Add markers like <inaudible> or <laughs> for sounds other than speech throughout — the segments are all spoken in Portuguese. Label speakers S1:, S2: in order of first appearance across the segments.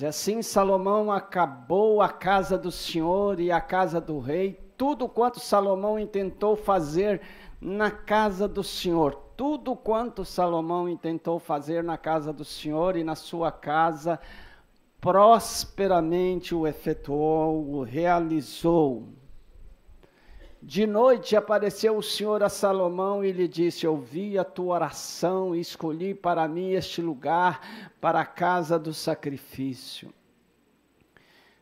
S1: E assim Salomão acabou a casa do Senhor e a casa do rei, tudo quanto Salomão intentou fazer na casa do Senhor, tudo quanto Salomão intentou fazer na casa do Senhor e na sua casa, prosperamente o efetuou, o realizou. De noite apareceu o Senhor a Salomão e lhe disse: Ouvi a tua oração e escolhi para mim este lugar, para a casa do sacrifício.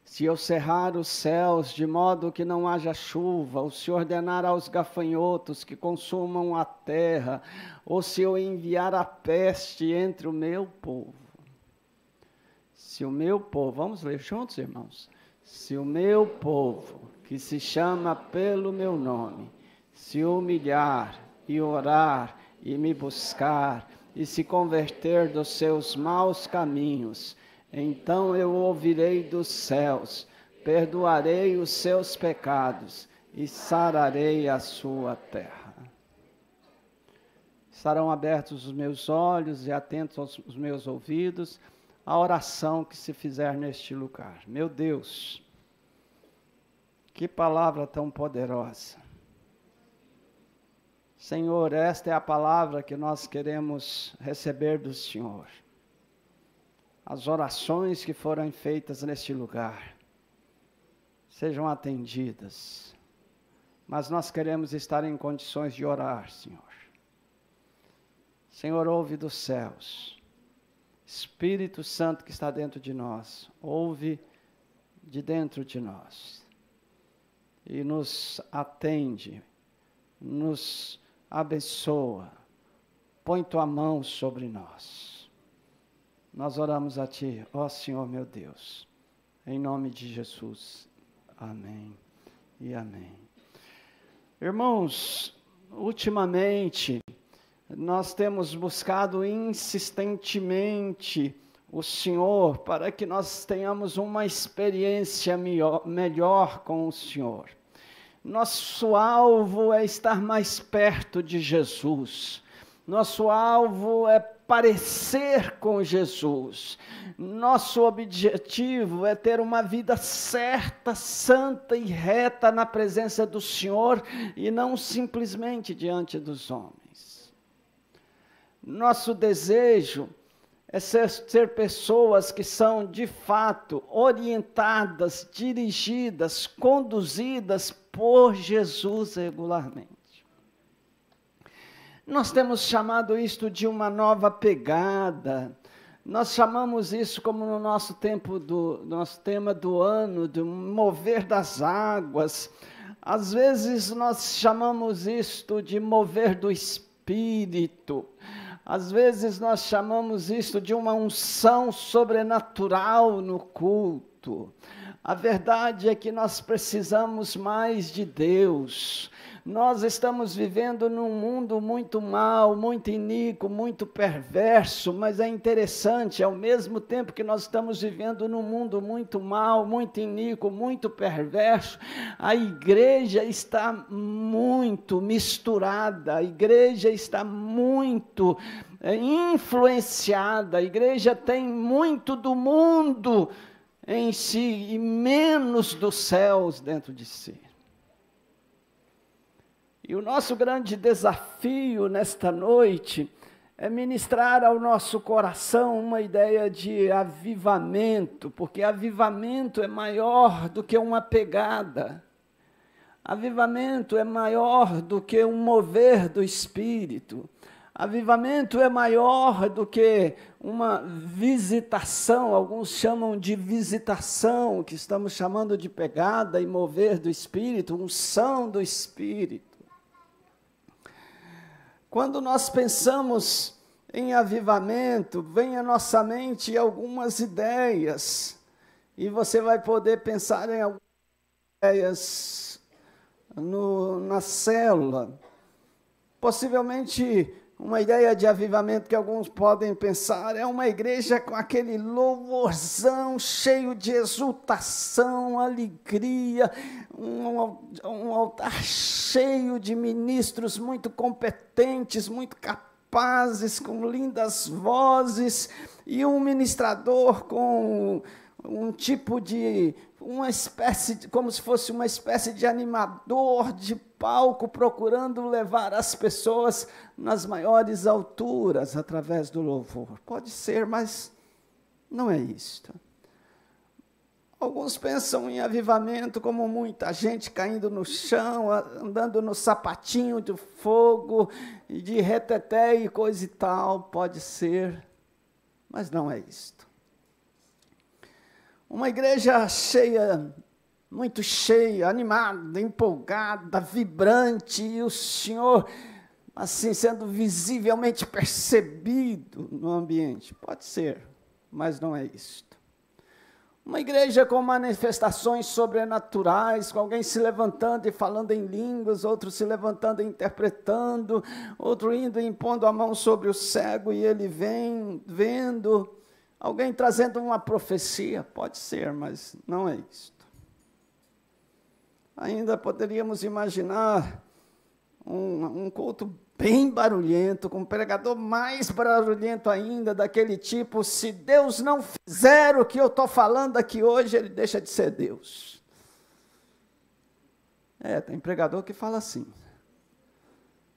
S1: Se eu cerrar os céus de modo que não haja chuva, ou se ordenar aos gafanhotos que consumam a terra, ou se eu enviar a peste entre o meu povo. Se o meu povo, vamos ler juntos, irmãos? Se o meu povo que se chama pelo meu nome, se humilhar e orar e me buscar e se converter dos seus maus caminhos, então eu ouvirei dos céus, perdoarei os seus pecados e sararei a sua terra. Estarão abertos os meus olhos e atentos os meus ouvidos à oração que se fizer neste lugar. Meu Deus, que palavra tão poderosa. Senhor, esta é a palavra que nós queremos receber do Senhor. As orações que foram feitas neste lugar sejam atendidas. Mas nós queremos estar em condições de orar, Senhor. Senhor, ouve dos céus. Espírito Santo que está dentro de nós, ouve de dentro de nós e nos atende, nos abençoa. Põe tua mão sobre nós. Nós oramos a ti, ó Senhor meu Deus, em nome de Jesus. Amém e amém. Irmãos, ultimamente nós temos buscado insistentemente o Senhor para que nós tenhamos uma experiência melhor, com o Senhor. Nosso alvo é estar mais perto de Jesus. Nosso alvo é parecer com Jesus. Nosso objetivo é ter uma vida certa, santa e reta na presença do Senhor e não simplesmente diante dos homens. Nosso desejo é ser, ser, pessoas que são de fato orientadas, dirigidas, conduzidas por Jesus regularmente. Nós temos chamado isto de uma nova pegada. Nós chamamos isso como no nosso tempo do nosso tema do ano, de mover das águas. Às vezes nós chamamos isto de mover do espírito. Às vezes nós chamamos isso de uma unção sobrenatural no culto. A verdade é que nós precisamos mais de Deus. Nós estamos vivendo num mundo muito mal, muito iníquo, muito perverso, mas é interessante, ao mesmo tempo que nós estamos vivendo num mundo muito mal, muito iníquo, muito perverso, a igreja está muito misturada, a igreja está muito é, influenciada, a igreja tem muito do mundo em si e menos dos céus dentro de si. E o nosso grande desafio nesta noite é ministrar ao nosso coração uma ideia de avivamento, porque avivamento é maior do que uma pegada. Avivamento é maior do que um mover do espírito. Avivamento é maior do que uma visitação, alguns chamam de visitação, que estamos chamando de pegada e mover do espírito, unção do espírito. Quando nós pensamos em avivamento, vem à nossa mente algumas ideias, e você vai poder pensar em algumas ideias no, na célula. Possivelmente uma ideia de avivamento que alguns podem pensar é uma igreja com aquele louvorzão cheio de exultação, alegria, um, um altar cheio de ministros muito competentes, muito capazes, com lindas vozes, e um ministrador com um tipo de uma espécie, de, como se fosse uma espécie de animador de palco, procurando levar as pessoas nas maiores alturas através do louvor. Pode ser, mas não é isto. Alguns pensam em avivamento como muita gente caindo no chão, andando no sapatinho de fogo, de reteté e coisa e tal. Pode ser, mas não é isto. Uma igreja cheia, muito cheia, animada, empolgada, vibrante, e o Senhor, assim, sendo visivelmente percebido no ambiente. Pode ser, mas não é isto. Uma igreja com manifestações sobrenaturais, com alguém se levantando e falando em línguas, outro se levantando e interpretando, outro indo e impondo a mão sobre o cego e ele vem, vendo Alguém trazendo uma profecia, pode ser, mas não é isto. Ainda poderíamos imaginar um, um culto bem barulhento, com um pregador mais barulhento ainda, daquele tipo: se Deus não fizer o que eu estou falando aqui hoje, ele deixa de ser Deus. É, tem pregador que fala assim.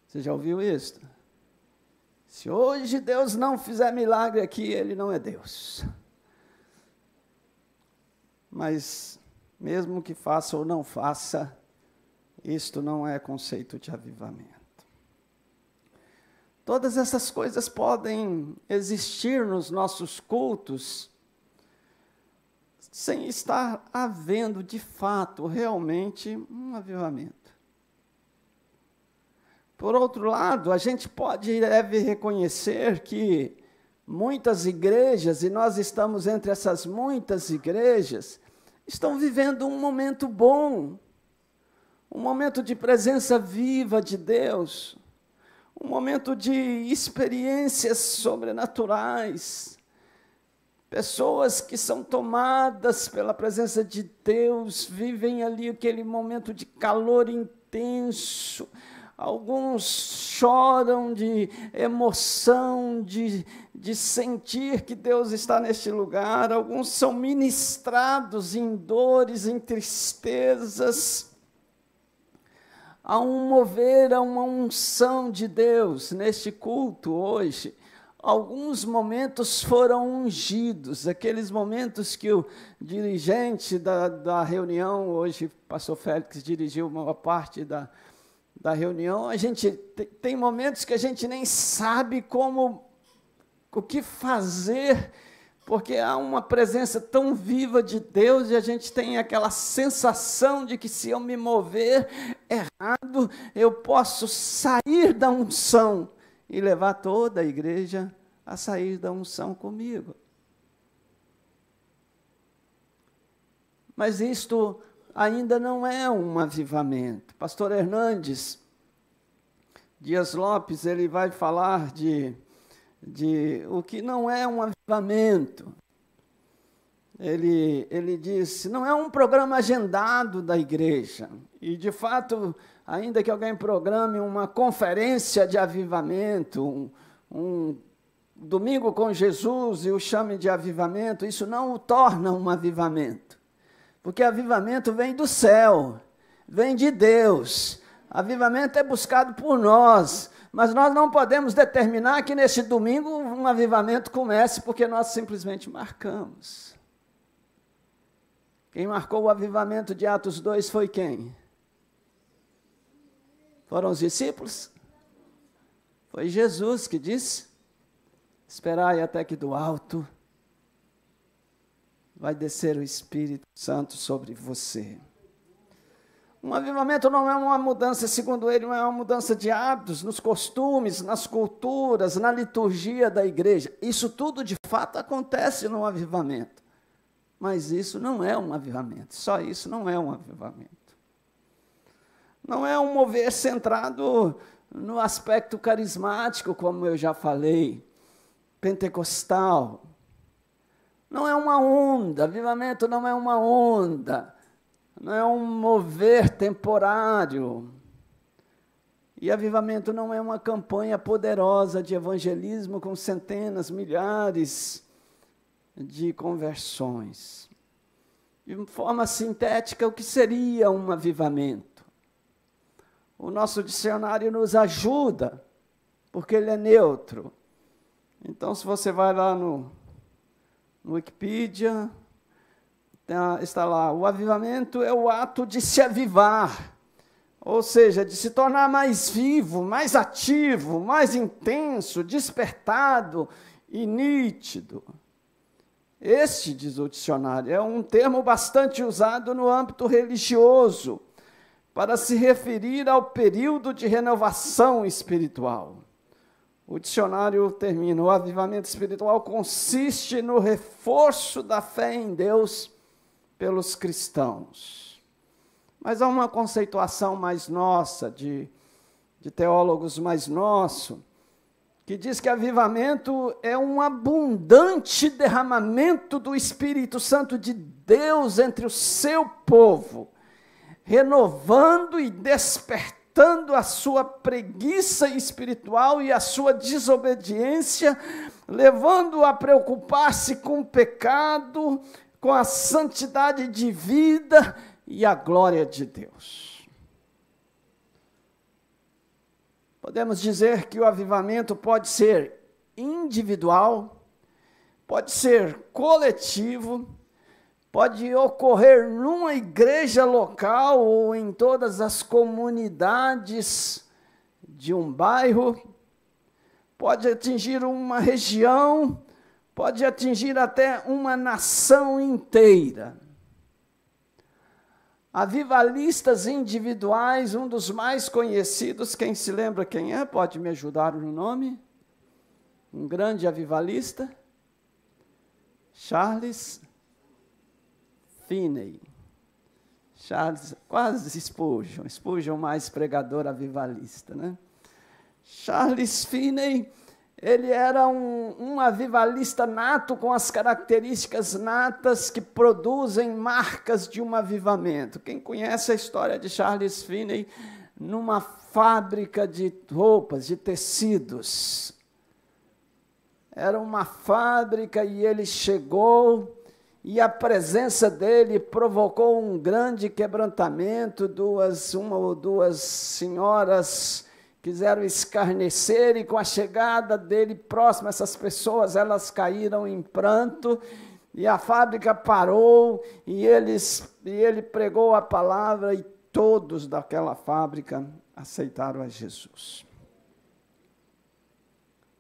S1: Você já ouviu isso? Se hoje Deus não fizer milagre aqui, ele não é Deus. Mas, mesmo que faça ou não faça, isto não é conceito de avivamento. Todas essas coisas podem existir nos nossos cultos sem estar havendo de fato, realmente, um avivamento. Por outro lado, a gente pode e deve reconhecer que muitas igrejas, e nós estamos entre essas muitas igrejas, estão vivendo um momento bom, um momento de presença viva de Deus, um momento de experiências sobrenaturais. Pessoas que são tomadas pela presença de Deus vivem ali aquele momento de calor intenso, Alguns choram de emoção, de, de sentir que Deus está neste lugar. Alguns são ministrados em dores, em tristezas. Há um mover, há uma unção de Deus neste culto hoje. Alguns momentos foram ungidos, aqueles momentos que o dirigente da, da reunião, hoje, pastor Félix, dirigiu uma parte da reunião da reunião, a gente tem momentos que a gente nem sabe como o que fazer, porque há uma presença tão viva de Deus e a gente tem aquela sensação de que se eu me mover errado, eu posso sair da unção e levar toda a igreja a sair da unção comigo. Mas isto ainda não é um avivamento. Pastor Hernandes Dias Lopes, ele vai falar de, de o que não é um avivamento. Ele, ele disse, não é um programa agendado da igreja. E, de fato, ainda que alguém programe uma conferência de avivamento, um, um domingo com Jesus e o chame de avivamento, isso não o torna um avivamento. Porque avivamento vem do céu, vem de Deus. Avivamento é buscado por nós, mas nós não podemos determinar que neste domingo um avivamento comece porque nós simplesmente marcamos. Quem marcou o avivamento de Atos 2 foi quem? Foram os discípulos? Foi Jesus que disse: Esperai até que do alto vai descer o Espírito Santo sobre você. Um avivamento não é uma mudança, segundo ele, não é uma mudança de hábitos, nos costumes, nas culturas, na liturgia da igreja. Isso tudo de fato acontece no avivamento. Mas isso não é um avivamento, só isso não é um avivamento. Não é um mover centrado no aspecto carismático, como eu já falei, pentecostal, não é uma onda, avivamento não é uma onda, não é um mover temporário. E avivamento não é uma campanha poderosa de evangelismo com centenas, milhares de conversões. De forma sintética, o que seria um avivamento? O nosso dicionário nos ajuda, porque ele é neutro. Então, se você vai lá no no Wikipedia, tá, está lá: o avivamento é o ato de se avivar, ou seja, de se tornar mais vivo, mais ativo, mais intenso, despertado e nítido. Este, diz o dicionário, é um termo bastante usado no âmbito religioso para se referir ao período de renovação espiritual. O dicionário termina: o avivamento espiritual consiste no reforço da fé em Deus pelos cristãos. Mas há uma conceituação mais nossa, de, de teólogos mais nosso, que diz que avivamento é um abundante derramamento do Espírito Santo de Deus entre o seu povo, renovando e despertando manifestando a sua preguiça espiritual e a sua desobediência, levando-o a preocupar-se com o pecado, com a santidade de vida e a glória de Deus. Podemos dizer que o avivamento pode ser individual, pode ser coletivo, pode ocorrer numa igreja local ou em todas as comunidades de um bairro, pode atingir uma região, pode atingir até uma nação inteira. Avivalistas individuais, um dos mais conhecidos, quem se lembra quem é, pode me ajudar no nome? Um grande avivalista? Charles Finney, Charles, quase Spurgeon, Spurgeon mais pregador avivalista, né? Charles Finney, ele era um, um avivalista nato com as características natas que produzem marcas de um avivamento. Quem conhece a história de Charles Finney numa fábrica de roupas, de tecidos. Era uma fábrica e ele chegou e a presença dele provocou um grande quebrantamento. Duas, uma ou duas senhoras quiseram escarnecer e com a chegada dele próximo essas pessoas, elas caíram em pranto. E a fábrica parou e, eles, e ele pregou a palavra e todos daquela fábrica aceitaram a Jesus.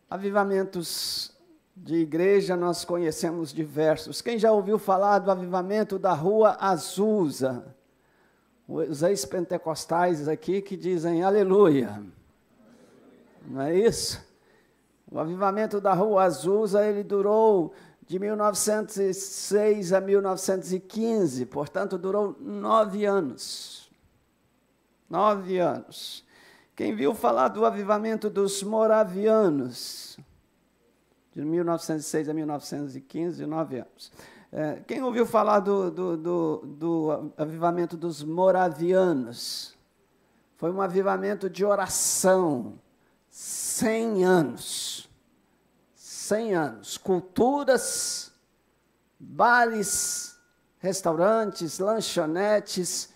S1: Avivamentos de igreja nós conhecemos diversos. Quem já ouviu falar do avivamento da Rua Azusa? Os ex-pentecostais aqui que dizem aleluia. Não é isso? O avivamento da Rua Azusa, ele durou de 1906 a 1915, portanto, durou nove anos. Nove anos. Quem viu falar do avivamento dos moravianos? de 1906 a 1915, nove anos. É, quem ouviu falar do, do, do, do avivamento dos moravianos? Foi um avivamento de oração. 100 anos. 100 anos. Culturas, bares, restaurantes, lanchonetes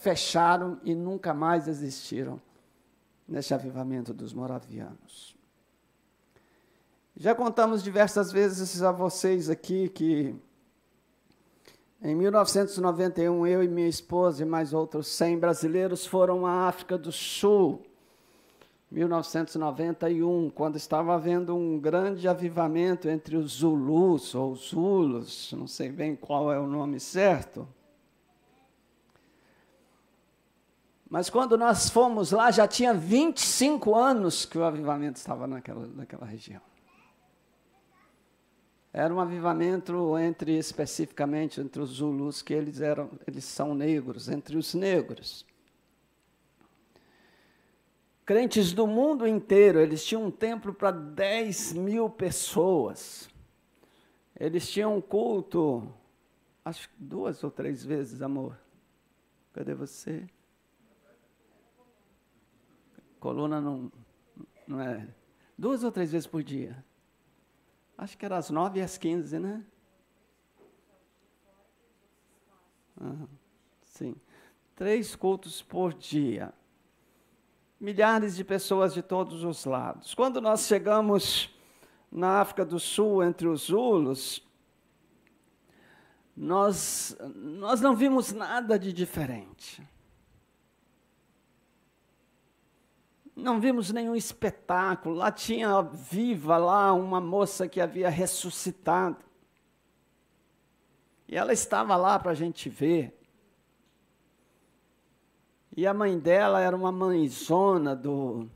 S1: fecharam e nunca mais existiram nesse avivamento dos moravianos. Já contamos diversas vezes a vocês aqui que em 1991 eu e minha esposa e mais outros 100 brasileiros foram à África do Sul. 1991, quando estava havendo um grande avivamento entre os Zulus ou Zulus, não sei bem qual é o nome certo. Mas quando nós fomos lá, já tinha 25 anos que o avivamento estava naquela, naquela região. Era um avivamento entre, especificamente, entre os Zulus, que eles, eram, eles são negros, entre os negros. Crentes do mundo inteiro, eles tinham um templo para 10 mil pessoas. Eles tinham um culto, acho que duas ou três vezes, amor. Cadê você? Coluna não, não é. Duas ou três vezes por dia. Acho que era às 9 e às 15, né? Ah, sim. Três cultos por dia. Milhares de pessoas de todos os lados. Quando nós chegamos na África do Sul, entre os Zulus, nós, nós não vimos nada de diferente. não vimos nenhum espetáculo. Lá tinha viva lá uma moça que havia ressuscitado. E ela estava lá para a gente ver. E a mãe dela era uma mãezona do,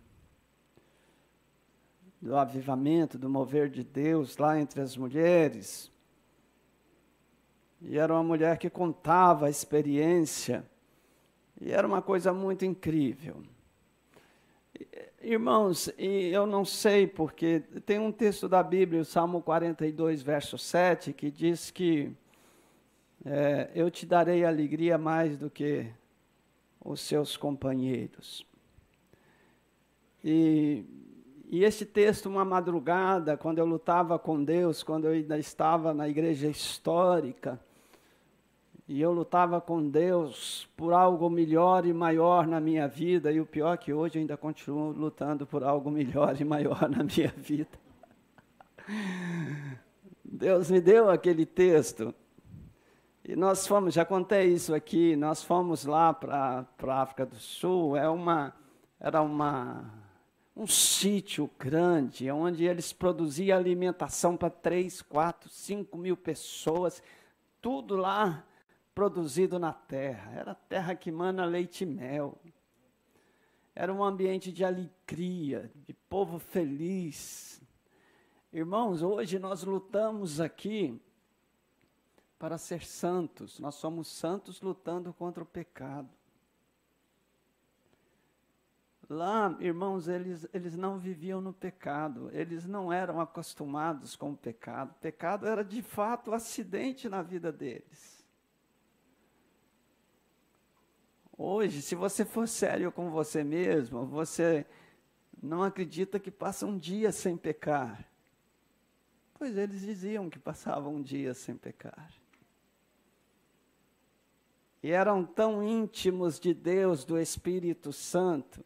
S1: do avivamento, do mover de Deus lá entre as mulheres. E era uma mulher que contava a experiência. E era uma coisa muito incrível. Irmãos, e eu não sei porque tem um texto da Bíblia, o Salmo 42, verso 7, que diz que é, eu te darei alegria mais do que os seus companheiros. E, e esse texto, uma madrugada, quando eu lutava com Deus, quando eu ainda estava na igreja histórica, e eu lutava com Deus por algo melhor e maior na minha vida, e o pior é que hoje ainda continuo lutando por algo melhor e maior na minha vida. Deus me deu aquele texto. E nós fomos, já contei isso aqui, nós fomos lá para a África do Sul, é uma, era uma, um sítio grande, onde eles produziam alimentação para 3, 4, 5 mil pessoas, tudo lá produzido na terra. Era terra que mana leite e mel. Era um ambiente de alegria, de povo feliz. Irmãos, hoje nós lutamos aqui para ser santos. Nós somos santos lutando contra o pecado. Lá, irmãos, eles, eles não viviam no pecado, eles não eram acostumados com o pecado. O pecado era de fato um acidente na vida deles. Hoje, se você for sério com você mesmo, você não acredita que passa um dia sem pecar. Pois eles diziam que passavam um dia sem pecar. E eram tão íntimos de Deus, do Espírito Santo,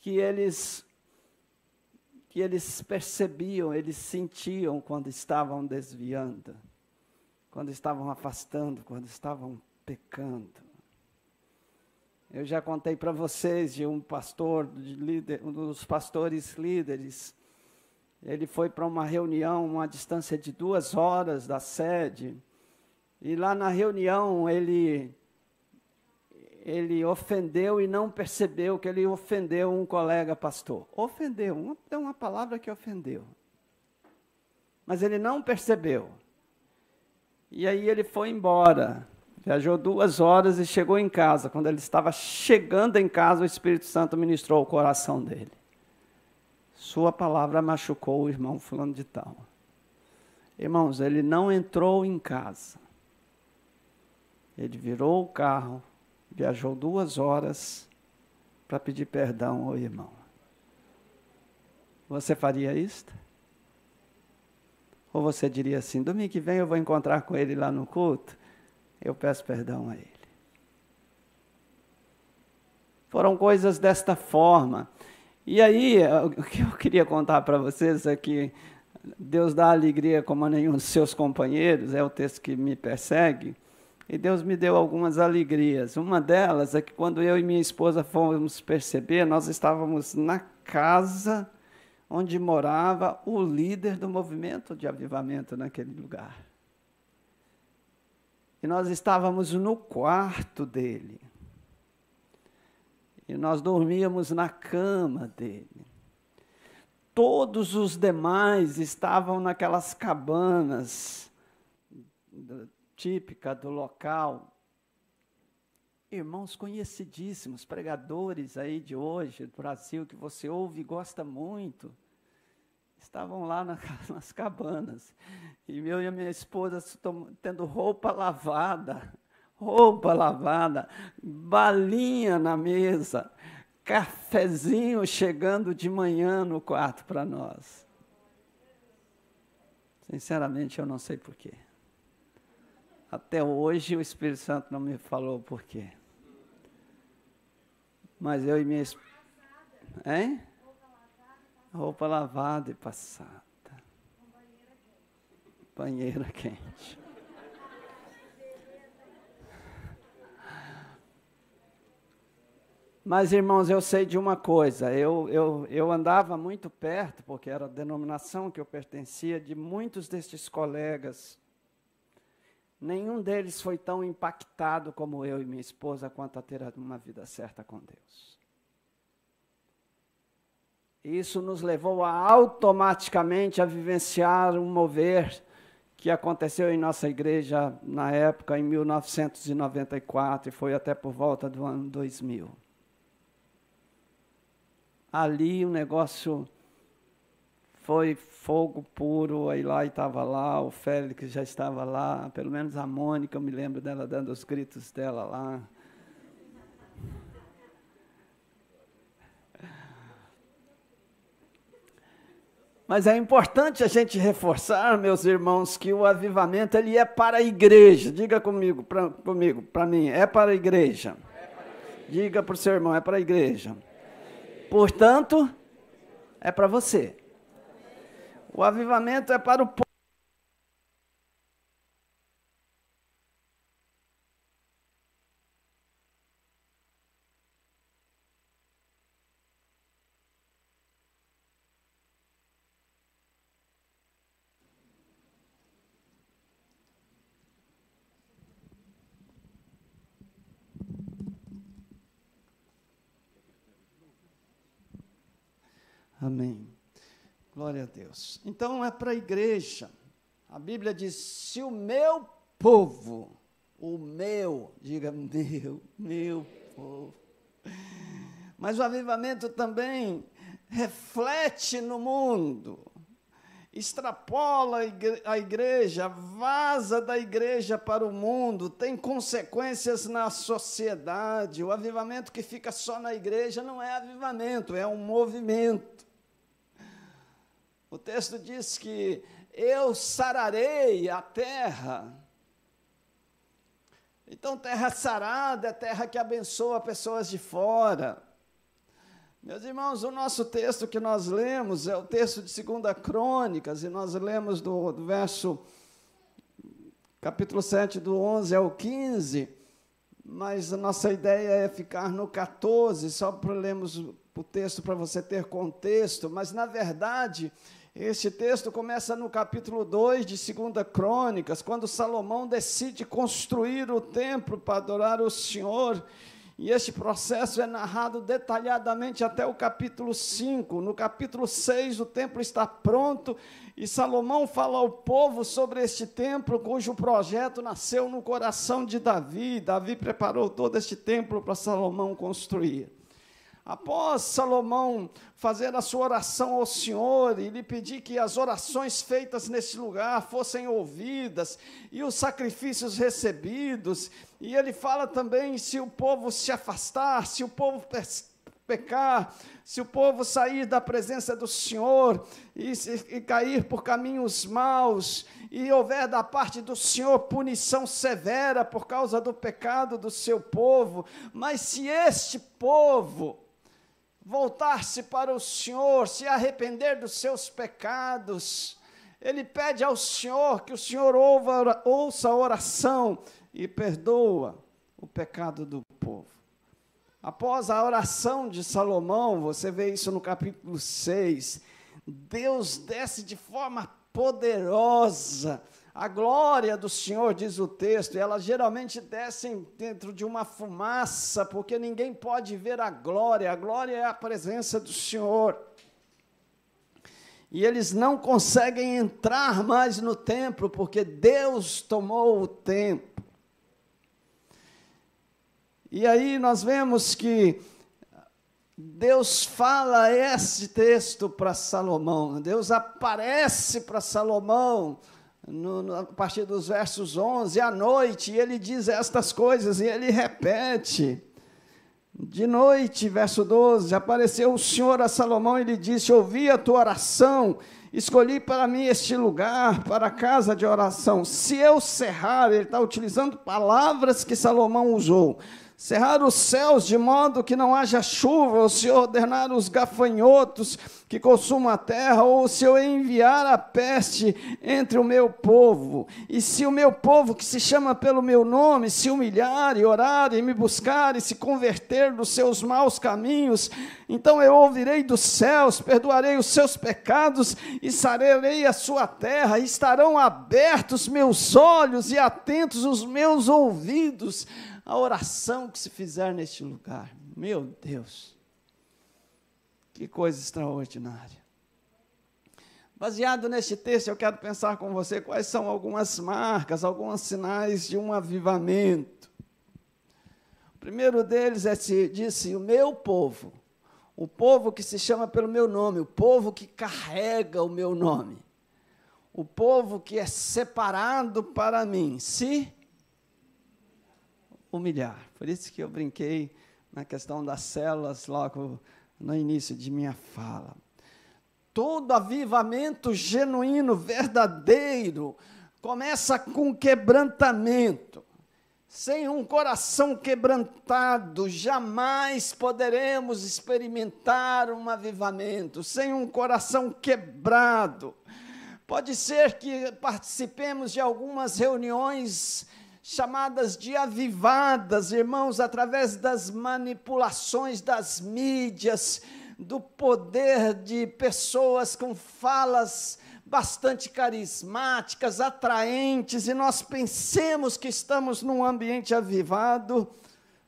S1: que eles que eles percebiam, eles sentiam quando estavam desviando, quando estavam afastando, quando estavam pecando. Eu já contei para vocês de um pastor, de líder, um dos pastores líderes. Ele foi para uma reunião, uma distância de duas horas da sede. E lá na reunião ele ele ofendeu e não percebeu que ele ofendeu um colega pastor. Ofendeu, é uma palavra que ofendeu. Mas ele não percebeu. E aí ele foi embora. Viajou duas horas e chegou em casa. Quando ele estava chegando em casa, o Espírito Santo ministrou o coração dele. Sua palavra machucou o irmão fulano de tal. Irmãos, ele não entrou em casa. Ele virou o carro, viajou duas horas para pedir perdão ao irmão. Você faria isto? Ou você diria assim: domingo que vem eu vou encontrar com ele lá no culto? eu peço perdão a Ele. Foram coisas desta forma. E aí, o <laughs> que eu queria contar para vocês é que Deus dá alegria como a nenhum dos seus companheiros, é o texto que me persegue. E Deus me deu algumas alegrias. Uma delas é que quando eu e minha esposa fomos perceber, nós estávamos na casa onde morava o líder do movimento de avivamento naquele lugar. E nós estávamos no quarto dele. E nós dormíamos na cama dele. Todos os demais estavam naquelas cabanas típica do local. Irmãos conhecidíssimos, pregadores aí de hoje, do Brasil, que você ouve e gosta muito estavam lá na, <laughs> nas cabanas. E eu e a minha esposa tendo roupa lavada, <laughs> roupa lavada, balinha na mesa, cafezinho chegando de manhã no quarto para nós. Sinceramente, eu não sei porquê. Até hoje o Espírito Santo não me falou porquê. Mas eu e minha esposa. Hein? roupa lavada e passada. Banheira quente. Mas, irmãos, eu sei de uma coisa: eu, eu, eu andava muito perto, porque era a denominação que eu pertencia, de muitos destes colegas. Nenhum deles foi tão impactado como eu e minha esposa quanto a ter uma vida certa com Deus. Isso nos levou a automaticamente a vivenciar um mover que aconteceu em nossa igreja na época, em 1994, e foi até por volta do ano 2000. Ali o negócio foi fogo puro, aí lá estava lá, o Félix já estava lá, pelo menos a Mônica, eu me lembro dela dando os gritos dela lá. Mas é importante a gente reforçar, meus irmãos, que o avivamento ele é para a igreja. Diga comigo, pra, comigo, para mim, é para a igreja. Diga para o seu irmão, é para a igreja. Portanto, é para você. O avivamento é para o povo. Amém. Glória a Deus. Então é para a igreja. A Bíblia diz: se o meu povo, o meu, diga meu, meu povo. Mas o avivamento também reflete no mundo, extrapola a igreja, vaza da igreja para o mundo, tem consequências na sociedade. O avivamento que fica só na igreja não é avivamento, é um movimento. O texto diz que eu sararei a terra. Então, terra sarada é terra que abençoa pessoas de fora. Meus irmãos, o nosso texto que nós lemos é o texto de 2 Crônicas, e nós lemos do, do verso, capítulo 7, do 11 ao 15, mas a nossa ideia é ficar no 14, só para lermos o texto para você ter contexto, mas na verdade este texto começa no capítulo 2 de 2 Crônicas, quando Salomão decide construir o templo para adorar o Senhor. E este processo é narrado detalhadamente até o capítulo 5. No capítulo 6, o templo está pronto e Salomão fala ao povo sobre este templo, cujo projeto nasceu no coração de Davi. Davi preparou todo este templo para Salomão construir. Após Salomão fazer a sua oração ao Senhor e lhe pedir que as orações feitas neste lugar fossem ouvidas e os sacrifícios recebidos, e ele fala também se o povo se afastar, se o povo pecar, se o povo sair da presença do Senhor e, e, cair por caminhos maus, e houver da parte do Senhor punição severa por causa do pecado do seu povo, mas se este povo voltar-se para o Senhor, se arrepender dos seus pecados. Ele pede ao Senhor que o Senhor ouça a oração e perdoa o pecado do povo. Após a oração de Salomão, você vê isso no capítulo 6, Deus desce de forma poderosa a glória do Senhor, diz o texto, ela geralmente desce dentro de uma fumaça, porque ninguém pode ver a glória. A glória é a presença do Senhor. E eles não conseguem entrar mais no templo, porque Deus tomou o templo. E aí nós vemos que Deus fala esse texto para Salomão, Deus aparece para Salomão no, no, a partir dos versos 11, à noite, ele diz estas coisas e ele repete. De noite, verso 12, apareceu o Senhor a Salomão e lhe disse: Ouvi a tua oração, escolhi para mim este lugar, para a casa de oração. Se eu cerrar, ele está utilizando palavras que Salomão usou. Cerrar os céus de modo que não haja chuva, ou se ordenar os gafanhotos que consumam a terra, ou se eu enviar a peste entre o meu povo. E se o meu povo, que se chama pelo meu nome, se humilhar e orar e me buscar e se converter dos seus maus caminhos, então eu ouvirei dos céus, perdoarei os seus pecados e sarerei a sua terra. E estarão abertos meus olhos e atentos os meus ouvidos a oração que se fizer neste lugar. Meu Deus, que coisa extraordinária. Baseado neste texto, eu quero pensar com você quais são algumas marcas, alguns sinais de um avivamento. O primeiro deles é se disse: o meu povo, o povo que se chama pelo meu nome, o povo que carrega o meu nome, o povo que é separado para mim, se humilhar. Por isso que eu brinquei na questão das células logo no início de minha fala. Todo avivamento genuíno, verdadeiro, começa com quebrantamento. Sem um coração quebrantado, jamais poderemos experimentar um avivamento. Sem um coração quebrado, pode ser que participemos de algumas reuniões chamadas de avivadas, irmãos, através das manipulações das mídias, do poder de pessoas com falas bastante carismáticas, atraentes, e nós pensemos que estamos num ambiente avivado,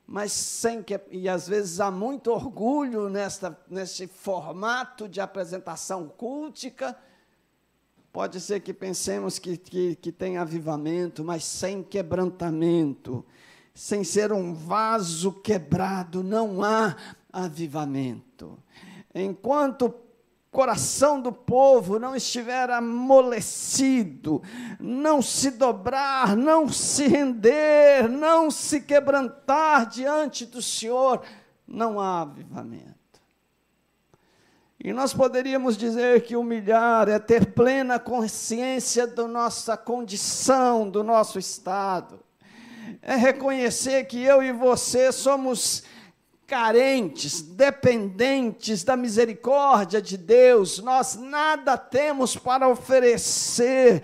S1: mas sem que, e às vezes há muito orgulho nesta, neste formato de apresentação cultica, Pode ser que pensemos que, que, que tem avivamento, mas sem quebrantamento, sem ser um vaso quebrado, não há avivamento. Enquanto o coração do povo não estiver amolecido, não se dobrar, não se render, não se quebrantar diante do Senhor, não há avivamento. E nós poderíamos dizer que humilhar é ter plena consciência da nossa condição, do nosso estado. É reconhecer que eu e você somos carentes, dependentes da misericórdia de Deus. Nós nada temos para oferecer.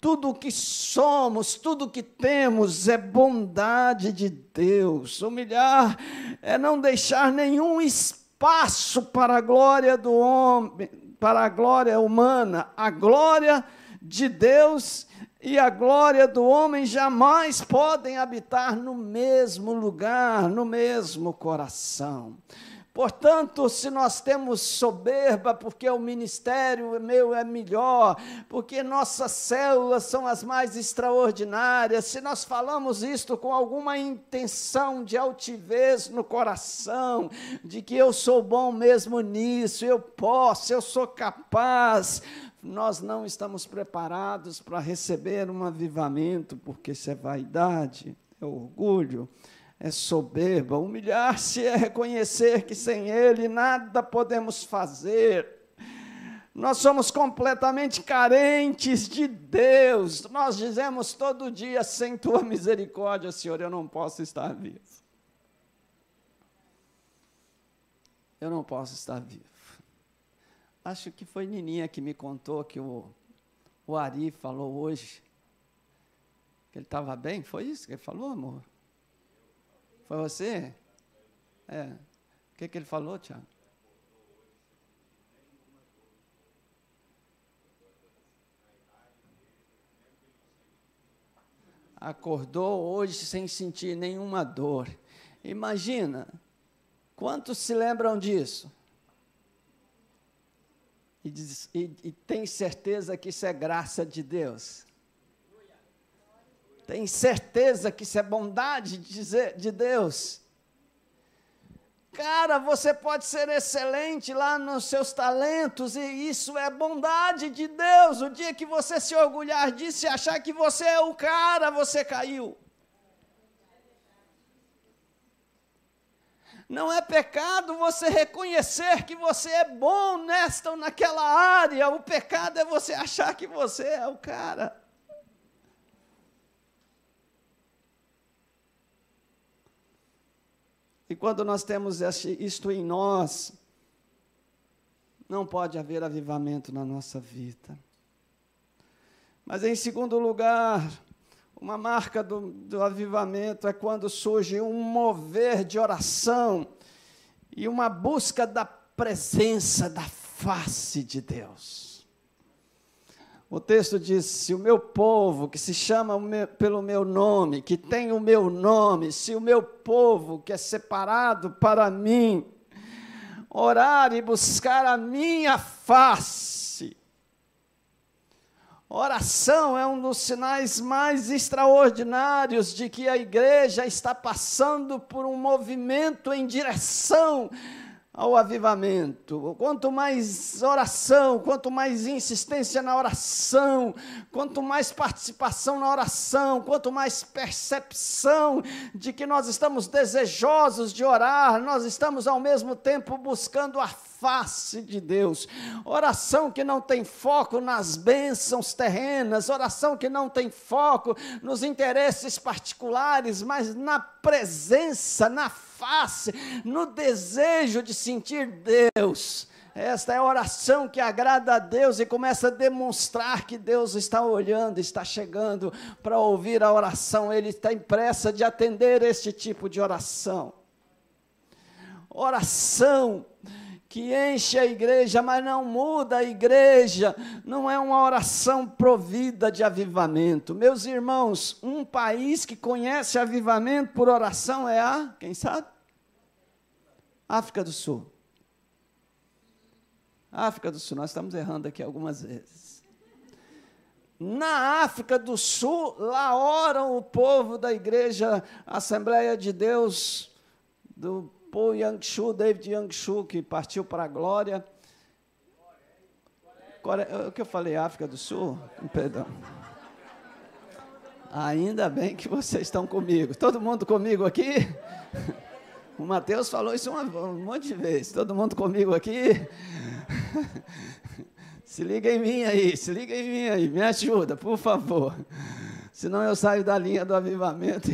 S1: Tudo o que somos, tudo o que temos é bondade de Deus. Humilhar é não deixar nenhum espírito espaço para a glória do homem, para a glória humana, a glória de Deus e a glória do homem jamais podem habitar no mesmo lugar, no mesmo coração. Portanto, se nós temos soberba, porque o ministério meu é melhor, porque nossas células são as mais extraordinárias, se nós falamos isto com alguma intenção de altivez no coração, de que eu sou bom mesmo nisso, eu posso, eu sou capaz, nós não estamos preparados para receber um avivamento, porque isso é vaidade, é orgulho é soberba. Humilhar-se é reconhecer que sem Ele nada podemos fazer. Nós somos completamente carentes de Deus. Nós dizemos todo dia: sem tua misericórdia, Senhor, eu não posso estar vivo. Eu não posso estar vivo. Acho que foi Nininha que me contou que o, o Ari falou hoje que ele estava bem. Foi isso que ele falou, amor? Foi você? É. O que, que ele falou, Tiago? Acordou hoje sem sentir nenhuma dor. Imagina, quantos se lembram disso? E, diz, e, e tem certeza que isso é graça de Deus? Tem certeza que isso é bondade de, dizer, de Deus? Cara, você pode ser excelente lá nos seus talentos, e isso é bondade de Deus. O dia que você se orgulhar disso e achar que você é o cara, você caiu. Não é pecado você reconhecer que você é bom nesta ou naquela área, o pecado é você achar que você é o cara. E quando nós temos isto em nós, não pode haver avivamento na nossa vida. Mas em segundo lugar, uma marca do, do avivamento é quando surge um mover de oração e uma busca da presença, da face de Deus. O texto diz: se o meu povo, que se chama pelo meu nome, que tem o meu nome, se o meu povo, que é separado para mim, orar e buscar a minha face. Oração é um dos sinais mais extraordinários de que a igreja está passando por um movimento em direção ao avivamento. Quanto mais oração, quanto mais insistência na oração, quanto mais participação na oração, quanto mais percepção de que nós estamos desejosos de orar, nós estamos ao mesmo tempo buscando a face de Deus. Oração que não tem foco nas bênçãos terrenas, oração que não tem foco nos interesses particulares, mas na presença, na face, no desejo de sentir Deus. Esta é a oração que agrada a Deus e começa a demonstrar que Deus está olhando, está chegando para ouvir a oração. Ele está em pressa de atender este tipo de oração. Oração que enche a igreja, mas não muda a igreja, não é uma oração provida de avivamento. Meus irmãos, um país que conhece avivamento por oração é a, quem sabe? África do Sul. África do Sul, nós estamos errando aqui algumas vezes. Na África do Sul, lá oram o povo da igreja Assembleia de Deus do Paul Yangshu, David Yangshu, que partiu para a glória. Coreia, é, o que eu falei, África do Sul? <laughs> Perdão. Ainda bem que vocês estão comigo. Todo mundo comigo aqui? <laughs> O Mateus falou isso uma, um monte de vezes. Todo mundo comigo aqui? <laughs> se liga em mim aí, se liga em mim aí, me ajuda, por favor. Senão eu saio da linha do avivamento.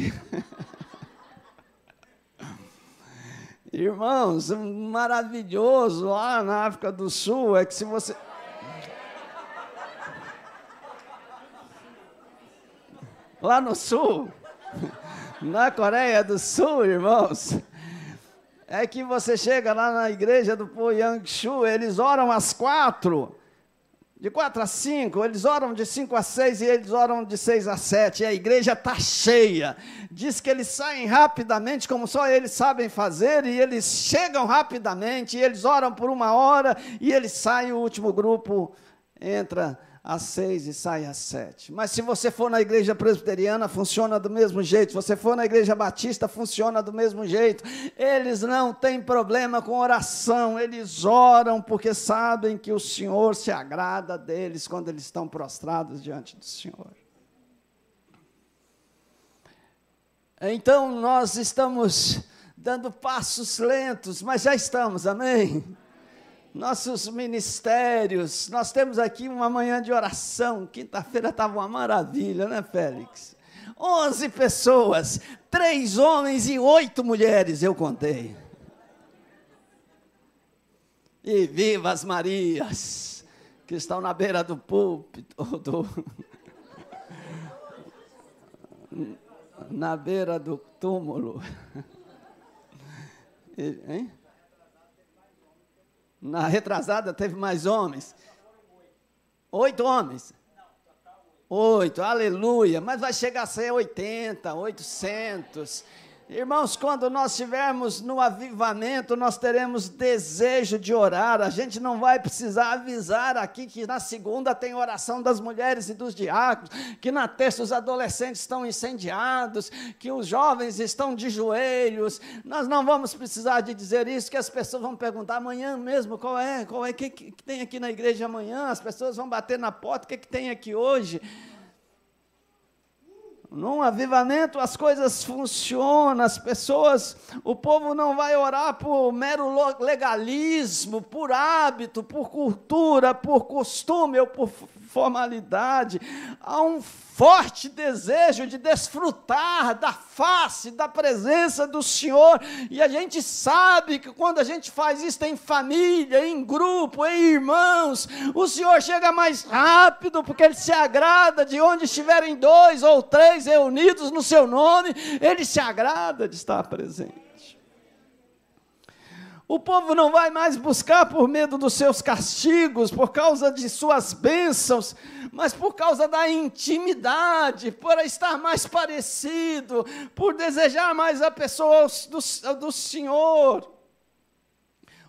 S1: <laughs> Irmãos, maravilhoso lá na África do Sul é que se você. Lá no Sul, <laughs> na Coreia do Sul, irmãos é que você chega lá na igreja do Po Yangshu, eles oram às quatro, de quatro às cinco, eles oram de cinco às seis e eles oram de seis às sete, e a igreja está cheia. Diz que eles saem rapidamente, como só eles sabem fazer, e eles chegam rapidamente, e eles oram por uma hora, e eles saem, o último grupo entra às seis e sai às sete. Mas se você for na igreja presbiteriana, funciona do mesmo jeito. Se você for na igreja batista, funciona do mesmo jeito. Eles não têm problema com oração, eles oram porque sabem que o Senhor se agrada deles quando eles estão prostrados diante do Senhor. Então nós estamos dando passos lentos, mas já estamos, amém? nossos ministérios. Nós temos aqui uma manhã de oração. Quinta-feira estava uma maravilha, né, Félix? Onze pessoas, três homens e oito mulheres, eu contei. E vivas Marias, que estão na beira do púlpito, <laughs> do, na beira do túmulo. E, hein? Na retrasada teve mais homens. Oito homens. Oito, aleluia. Mas vai chegar a ser 80, 800. Irmãos, quando nós estivermos no avivamento, nós teremos desejo de orar. A gente não vai precisar avisar aqui que na segunda tem oração das mulheres e dos diáconos, que na terça os adolescentes estão incendiados, que os jovens estão de joelhos. Nós não vamos precisar de dizer isso, que as pessoas vão perguntar amanhã mesmo qual é, qual é, o que, que, tem aqui na igreja amanhã. As pessoas vão bater na porta, o que, é que tem aqui hoje? Num avivamento as coisas funcionam, as pessoas, o povo não vai orar por mero legalismo, por hábito, por cultura, por costume ou por formalidade. Há um forte desejo de desfrutar da face, da presença do Senhor. E a gente sabe que quando a gente faz isso em família, em grupo, em irmãos, o Senhor chega mais rápido, porque Ele se agrada de onde estiverem dois ou três reunidos no seu nome, Ele se agrada de estar presente. O povo não vai mais buscar por medo dos seus castigos, por causa de suas bênçãos mas por causa da intimidade, por estar mais parecido, por desejar mais a pessoa do, do Senhor.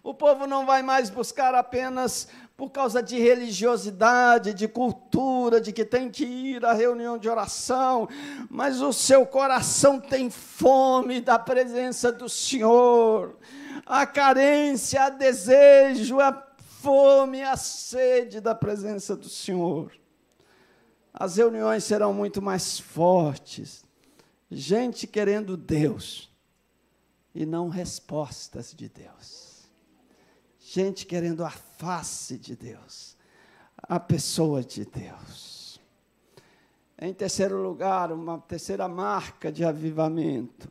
S1: O povo não vai mais buscar apenas por causa de religiosidade, de cultura, de que tem que ir à reunião de oração, mas o seu coração tem fome da presença do Senhor. A carência, a desejo, a fome, a sede da presença do Senhor as reuniões serão muito mais fortes. Gente querendo Deus e não respostas de Deus. Gente querendo a face de Deus, a pessoa de Deus. Em terceiro lugar, uma terceira marca de avivamento.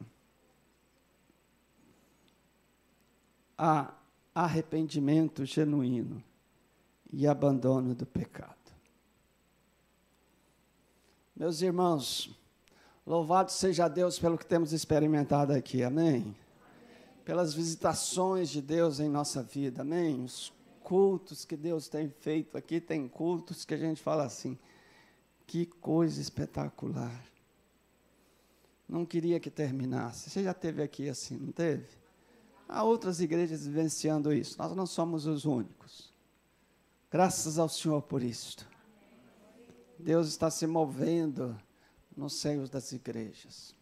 S1: A arrependimento genuíno e abandono do pecado. Meus irmãos, louvado seja Deus pelo que temos experimentado aqui, amém? Pelas visitações de Deus em nossa vida, amém? Os cultos que Deus tem feito aqui, tem cultos que a gente fala assim, que coisa espetacular. Não queria que terminasse. Você já teve aqui assim, não teve? Há outras igrejas vivenciando isso. Nós não somos os únicos. Graças ao Senhor por isto. Deus está se movendo nos seios das igrejas.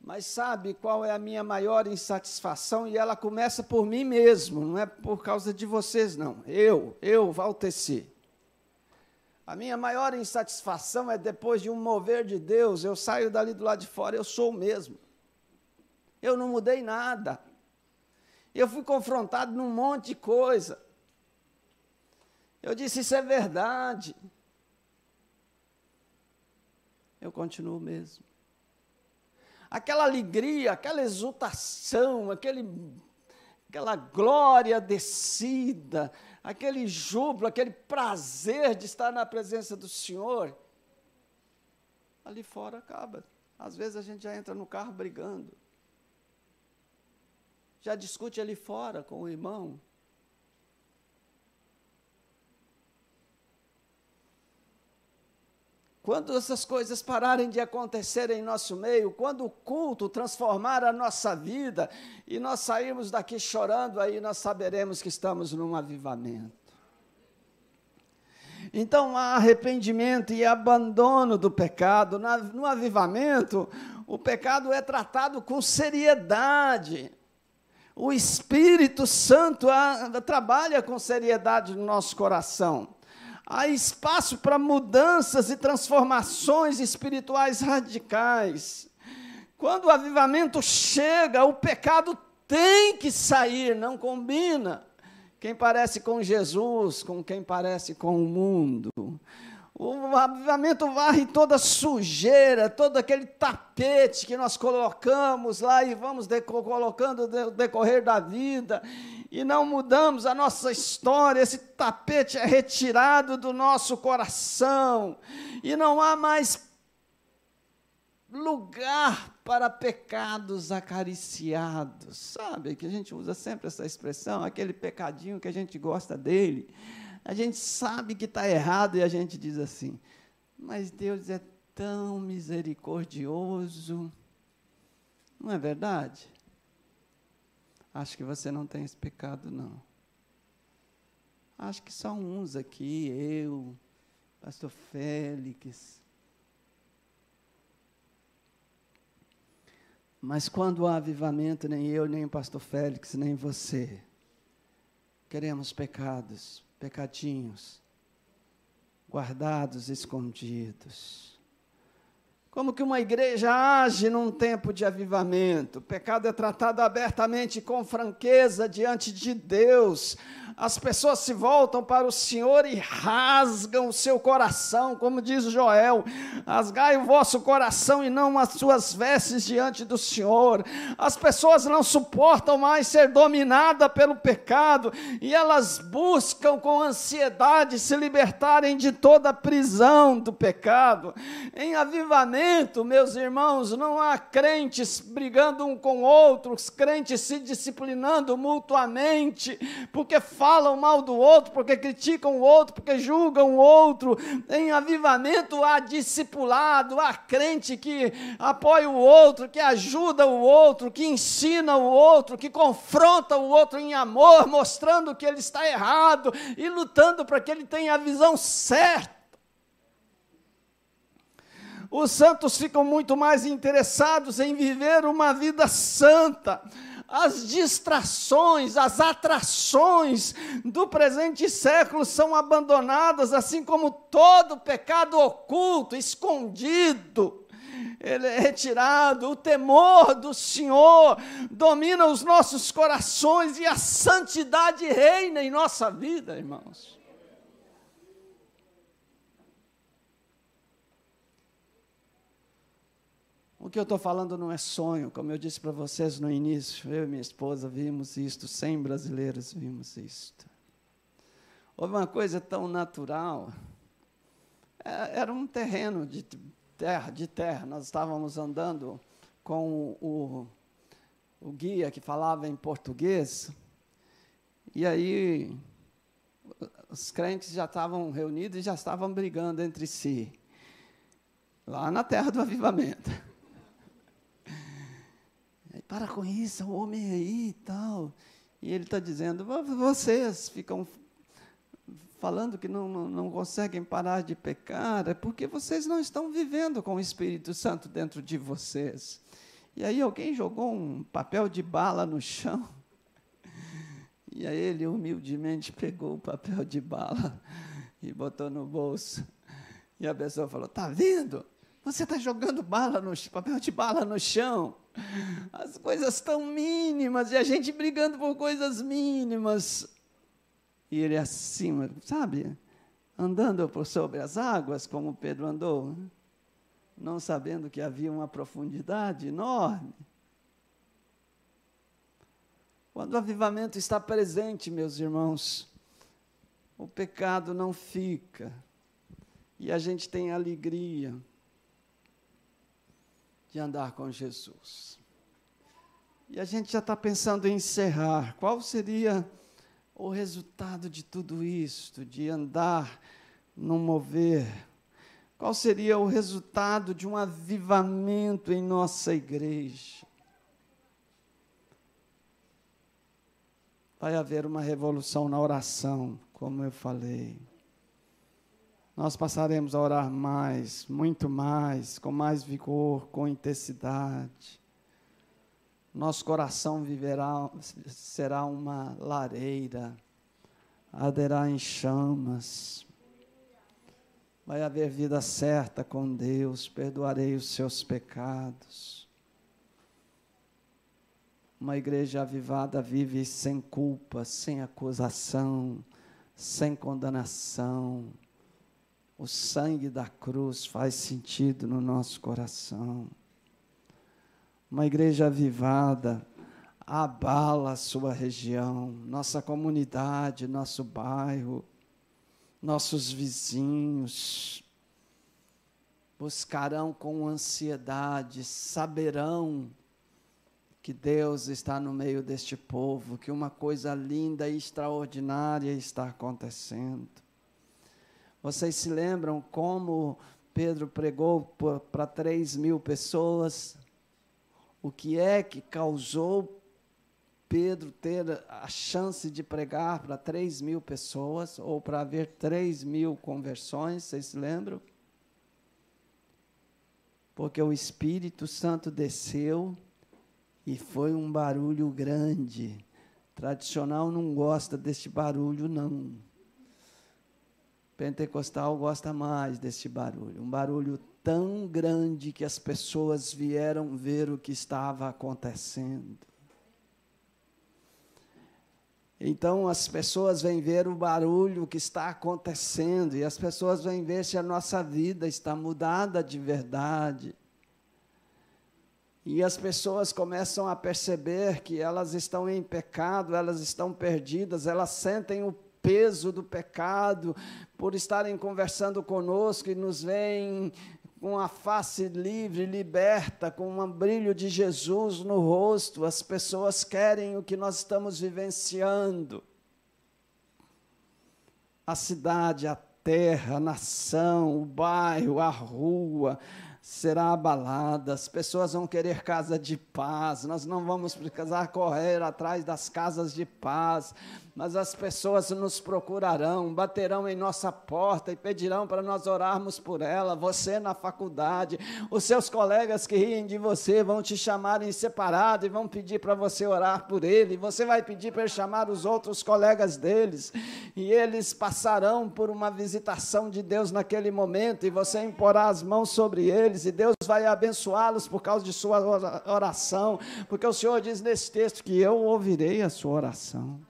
S1: Mas sabe qual é a minha maior insatisfação? E ela começa por mim mesmo, não é por causa de vocês, não. Eu, eu, Valteci. A minha maior insatisfação é depois de um mover de Deus, eu saio dali do lado de fora, eu sou o mesmo. Eu não mudei nada. Eu fui confrontado num monte de coisa. Eu disse: Isso é verdade eu continuo mesmo. Aquela alegria, aquela exultação, aquele, aquela glória descida, aquele júbilo, aquele prazer de estar na presença do Senhor, ali fora acaba. Às vezes a gente já entra no carro brigando. Já discute ali fora com o irmão, Quando essas coisas pararem de acontecer em nosso meio, quando o culto transformar a nossa vida e nós sairmos daqui chorando, aí nós saberemos que estamos num avivamento. Então há arrependimento e abandono do pecado. No avivamento, o pecado é tratado com seriedade. O Espírito Santo a, ah, trabalha com seriedade no nosso coração há espaço para mudanças e transformações espirituais radicais. Quando o avivamento chega, o pecado tem que sair, não combina. Quem parece com Jesus, com quem parece com o mundo. O avivamento varre toda sujeira, todo aquele tapete que nós colocamos lá e vamos colocando no decorrer da vida, e não mudamos a nossa história, esse tapete é retirado do nosso coração, e não há mais lugar para pecados acariciados, sabe? Que a gente usa sempre essa expressão, aquele pecadinho que a gente gosta dele a gente sabe que está errado e a gente diz assim, mas Deus é tão misericordioso. Não é verdade? Acho que você não tem esse pecado, não. Acho que só uns aqui, eu, pastor Félix. Mas quando há avivamento, nem eu, nem o pastor Félix, nem você, queremos pecados pecadinhos guardados, escondidos. Como que uma igreja age num tempo de avivamento? O pecado é tratado abertamente com franqueza diante de Deus. As pessoas se voltam para o Senhor e rasgam o seu coração, como diz Joel: rasgai o vosso coração e não as suas vestes diante do Senhor. As pessoas não suportam mais ser dominada pelo pecado e elas buscam com ansiedade se libertarem de toda a prisão do pecado. Em avivamento, casamento, meus irmãos, não há crentes brigando um com outros, crentes se disciplinando mutuamente, porque falam mal do outro, porque criticam o outro, porque julgam o outro. Em avivamento há discipulado, há crente que apoia o outro, que ajuda o outro, que ensina o outro, que confronta o outro em amor, mostrando que ele está errado e lutando para que ele tenha a visão certa os santos ficam muito mais interessados em viver uma vida santa. As distrações, as atrações do presente século são abandonadas, assim como todo pecado oculto, escondido ele é retirado, o temor do Senhor domina os nossos corações e a santidade reina em nossa vida, irmãos. O que eu estou falando não é sonho, como eu disse para vocês no início, eu e minha esposa vimos isto, 100 brasileiros vimos isto. Houve uma coisa tão natural, é, era um terreno de terra, de terra, nós estávamos andando com o, o, o guia que falava em português, e aí os crentes já estavam reunidos e já estavam brigando entre si, lá na terra do avivamento para com isso, o homem é aí e tal. E ele está dizendo, vocês ficam falando que não, não conseguem parar de pecar, é porque vocês não estão vivendo com o Espírito Santo dentro de vocês. E aí alguém jogou um papel de bala no chão. <laughs> E aí ele humildemente pegou o papel de bala <laughs> e botou no bolso. E a pessoa falou: "Tá vendo? Você está jogando bala no papel de bala no chão. As coisas tão mínimas e a gente brigando por coisas mínimas. E ele acima, sabe? Andando por sobre as águas, como Pedro andou, não sabendo que havia uma profundidade enorme. Quando o avivamento está presente, meus irmãos, o pecado não fica. E a gente tem alegria de andar com Jesus. E a gente já está pensando em encerrar. Qual seria o resultado de tudo isto, de andar no mover? Qual seria o resultado de um avivamento em nossa igreja? Vai haver uma revolução na oração, como eu falei nós passaremos a orar mais, muito mais, com mais vigor, com intensidade. Nosso coração viverá, será uma lareira, arderá em chamas. Vai haver vida certa com Deus, perdoarei os seus pecados. Uma igreja avivada vive sem culpa, sem acusação, sem condenação o sangue da cruz faz sentido no nosso coração. Uma igreja avivada abala a sua região, nossa comunidade, nosso bairro, nossos vizinhos. Buscarão com ansiedade, saberão que Deus está no meio deste povo, que uma coisa linda e extraordinária está acontecendo. Vocês se lembram como Pedro pregou para 3 mil pessoas? O que é que causou Pedro ter a chance de pregar para 3 mil pessoas, ou para haver 3 mil conversões, vocês se lembram? Porque o Espírito Santo desceu e foi um barulho grande. Tradicional não gosta deste barulho, não pentecostal gosta mais deste barulho, um barulho tão grande que as pessoas vieram ver o que estava acontecendo. Então as pessoas vêm ver o barulho que está acontecendo e as pessoas vêm ver se a nossa vida está mudada de verdade. E as pessoas começam a perceber que elas estão em pecado, elas estão perdidas, elas sentem o peso do pecado, por estarem conversando conosco e nos veem com a face livre, liberta, com um brilho de Jesus no rosto. As pessoas querem o que nós estamos vivenciando. A cidade, a terra, a nação, o bairro, a rua será abalada. As pessoas vão querer casa de paz. Nós não vamos precisar correr atrás das casas de paz mas as pessoas nos procurarão, baterão em nossa porta e pedirão para nós orarmos por ela. Você na faculdade, os seus colegas que riem de você vão te chamar em separado e vão pedir para você orar por ele. Você vai pedir para ele chamar os outros colegas deles, e eles passarão por uma visitação de Deus naquele momento, e você imporá as mãos sobre eles, e Deus vai abençoá-los por causa de sua oração, porque o Senhor diz nesse texto que eu ouvirei a sua oração.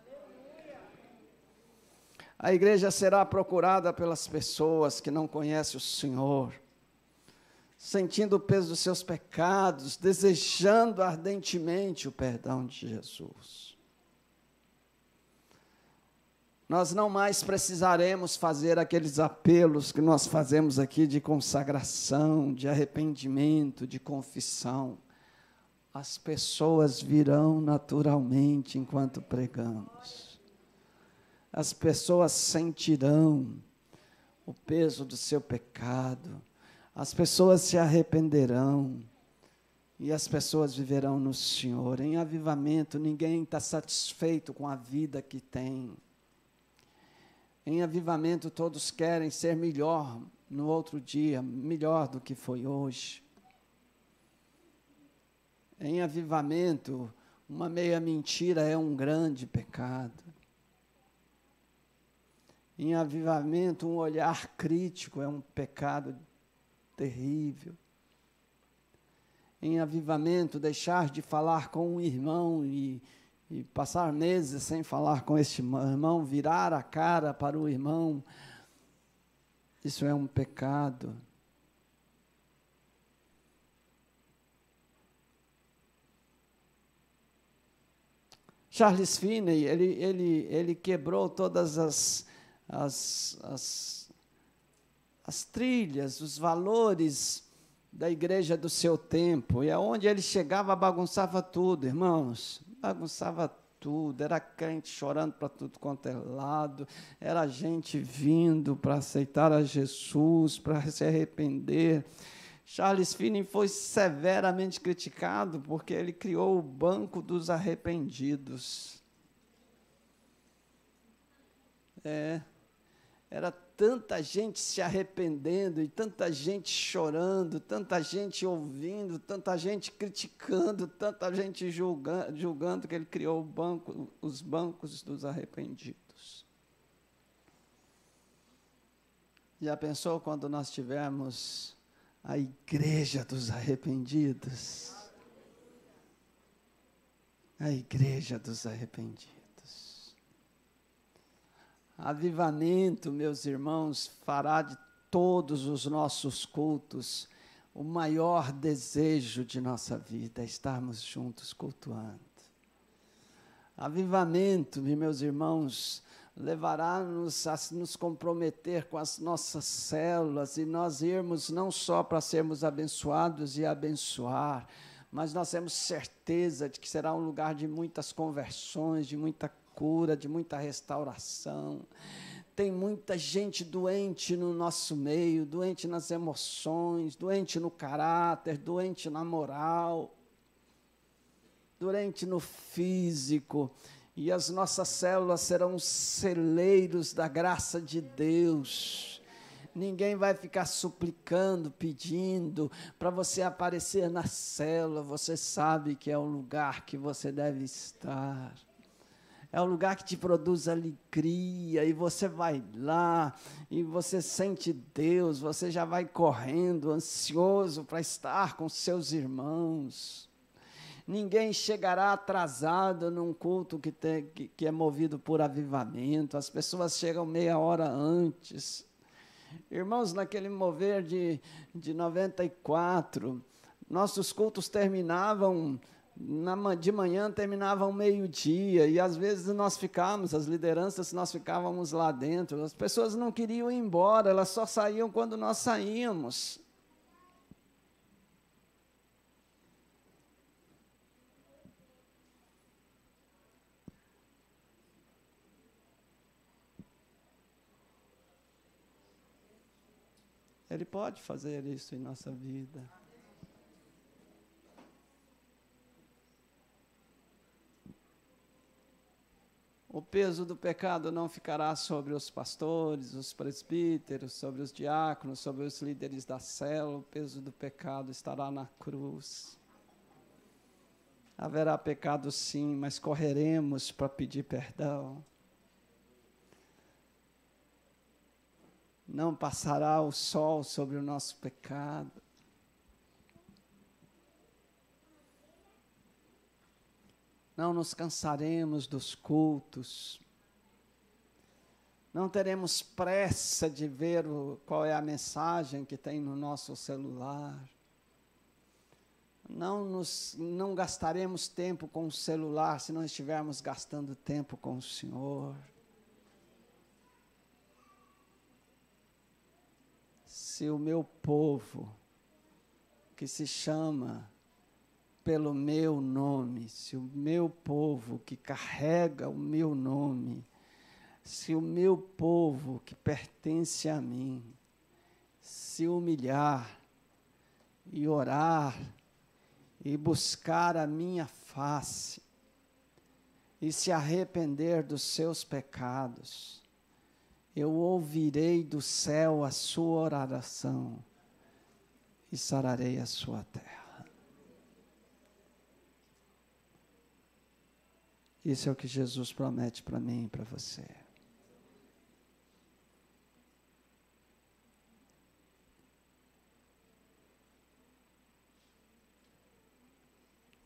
S1: A igreja será procurada pelas pessoas que não conhecem o Senhor, sentindo o peso dos seus pecados, desejando ardentemente o perdão de Jesus. Nós não mais precisaremos fazer aqueles apelos que nós fazemos aqui de consagração, de arrependimento, de confissão as pessoas virão naturalmente enquanto pregamos as pessoas sentirão o peso do seu pecado, as pessoas se arrependerão e as pessoas viverão no Senhor. Em avivamento, ninguém está satisfeito com a vida que tem. Em avivamento, todos querem ser melhor no outro dia, melhor do que foi hoje. Em avivamento, uma meia mentira é um grande pecado. Em avivamento, um olhar crítico é um pecado terrível. Em avivamento, deixar de falar com um irmão e, e passar meses sem falar com este irmão, virar a cara para o irmão, isso é um pecado. Charles Finney, ele, ele, ele quebrou todas as as, as, as trilhas, os valores da igreja do seu tempo. E aonde ele chegava, bagunçava tudo, irmãos. Bagunçava tudo. Era crente chorando para tudo quanto é lado. Era gente vindo para aceitar a Jesus, para se arrepender. Charles Finney foi severamente criticado porque ele criou o banco dos arrependidos. É, era tanta gente se arrependendo e tanta gente chorando, tanta gente ouvindo, tanta gente criticando, tanta gente julgando, julgando que ele criou banco, os bancos dos arrependidos. Já pensou quando nós tivermos a igreja dos arrependidos? A igreja dos arrependidos. Avivamento, meus irmãos, fará de todos os nossos cultos o maior desejo de nossa vida, estarmos juntos cultuando. Avivamento, meus irmãos, levará-nos a nos comprometer com as nossas células e nós irmos não só para sermos abençoados e abençoar, mas nós temos certeza de que será um lugar de muitas conversões, de muita cura, de muita restauração. Tem muita gente doente no nosso meio, doente nas emoções, doente no caráter, doente na moral, doente no físico. E as nossas células serão celeiros da graça de Deus. Ninguém vai ficar suplicando, pedindo para você aparecer na célula. Você sabe que é o lugar que você deve estar é o lugar que te produz alegria, e você vai lá, e você sente Deus, você já vai correndo, ansioso para estar com seus irmãos. Ninguém chegará atrasado num culto que, tem, que, que é movido por avivamento, as pessoas chegam meia hora antes. Irmãos, naquele mover de, de 94, nossos cultos terminavam na, de manhã terminavam meio-dia, e às vezes nós ficávamos, as lideranças, nós ficávamos lá dentro. As pessoas não queriam ir embora, elas só saíam quando nós saímos Ele pode fazer isso em nossa vida. O peso do pecado não ficará sobre os pastores, os presbíteros, sobre os diáconos, sobre os líderes da célula. O peso do pecado estará na cruz. Haverá pecado sim, mas correremos para pedir perdão. Não passará o sol sobre o nosso pecado. não nos cansaremos dos cultos, não teremos pressa de ver o, qual é a mensagem que tem no nosso celular, não, nos, não gastaremos tempo com o celular se não estivermos gastando tempo com o Senhor. Se o meu povo, que se chama pelo meu nome, se o meu povo que carrega o meu nome, se o meu povo que pertence a mim se humilhar e orar e buscar a minha face e se arrepender dos seus pecados, eu ouvirei do céu a sua oração e sararei a sua terra. Isso é o que Jesus promete para mim e para você.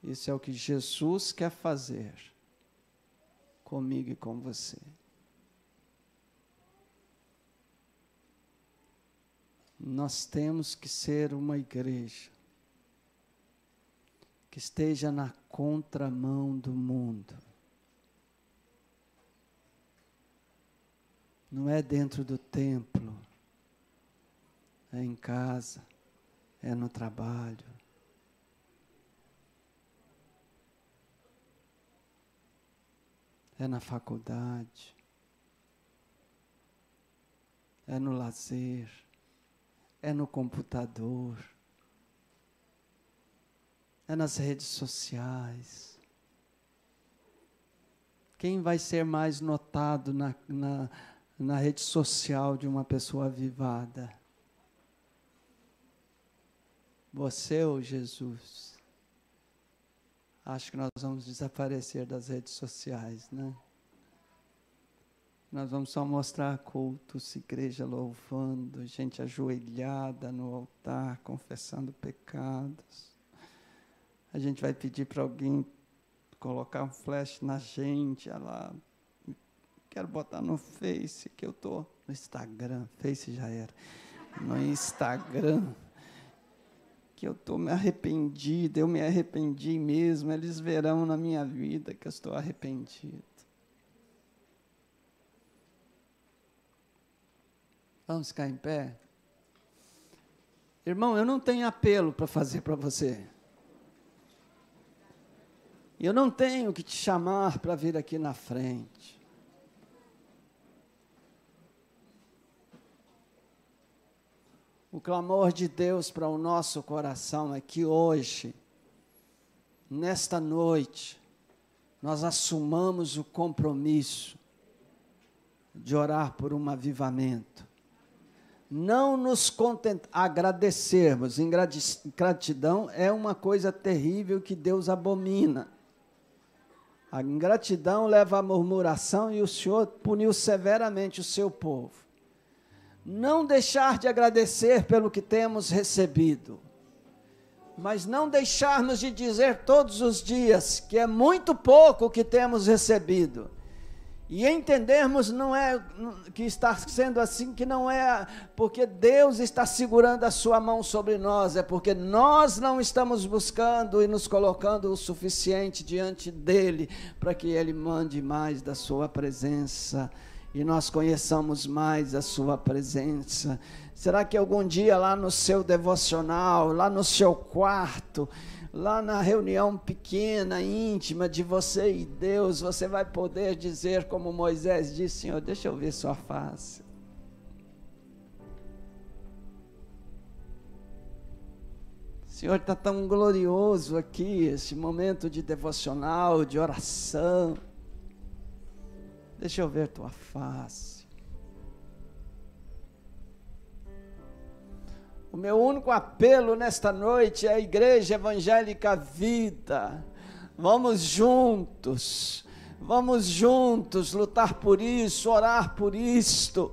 S1: Isso é o que Jesus quer fazer comigo e com você. Nós temos que ser uma igreja que esteja na contramão do mundo. não é dentro do templo, é em casa, é no trabalho. É na faculdade, é no lazer, é no computador, é nas redes sociais. Quem vai ser mais notado na, na na rede social de uma pessoa avivada. Você ou Jesus? Acho que nós vamos desaparecer das redes sociais, né? Nós vamos só mostrar cultos, igreja louvando, gente ajoelhada no altar, confessando pecados. A gente vai pedir para alguém colocar um flash na gente, olha lá, quero botar no Face, que eu tô no Instagram, Face já era, no Instagram, que eu tô me arrependido, eu me arrependi mesmo, eles verão na minha vida que eu estou arrependido. Vamos ficar em pé? Irmão, eu não tenho apelo para fazer para você. Eu não tenho que te chamar para vir aqui na frente. O clamor de Deus para o nosso coração é que hoje, nesta noite, nós assumamos o compromisso de orar por um avivamento. Não nos content... agradecermos. Ingratidão é uma coisa terrível que Deus abomina. A ingratidão leva à murmuração e o Senhor puniu severamente o seu povo não deixar de agradecer pelo que temos recebido, mas não deixarmos de dizer todos os dias que é muito pouco o que temos recebido. E entendermos não é que está sendo assim, que não é porque Deus está segurando a sua mão sobre nós, é porque nós não estamos buscando e nos colocando o suficiente diante dele para que ele mande mais da sua presença e nós conheçamos mais a Sua presença. Será que algum dia lá no seu devocional, lá no seu quarto, lá na reunião pequena, íntima de você e Deus, você vai poder dizer, como Moisés disse: Senhor, deixa eu ver Sua face. Senhor, está tão glorioso aqui, esse momento de devocional, de oração. Deixa eu ver tua face. O meu único apelo nesta noite é a Igreja Evangélica Vida. Vamos juntos, vamos juntos lutar por isso, orar por isto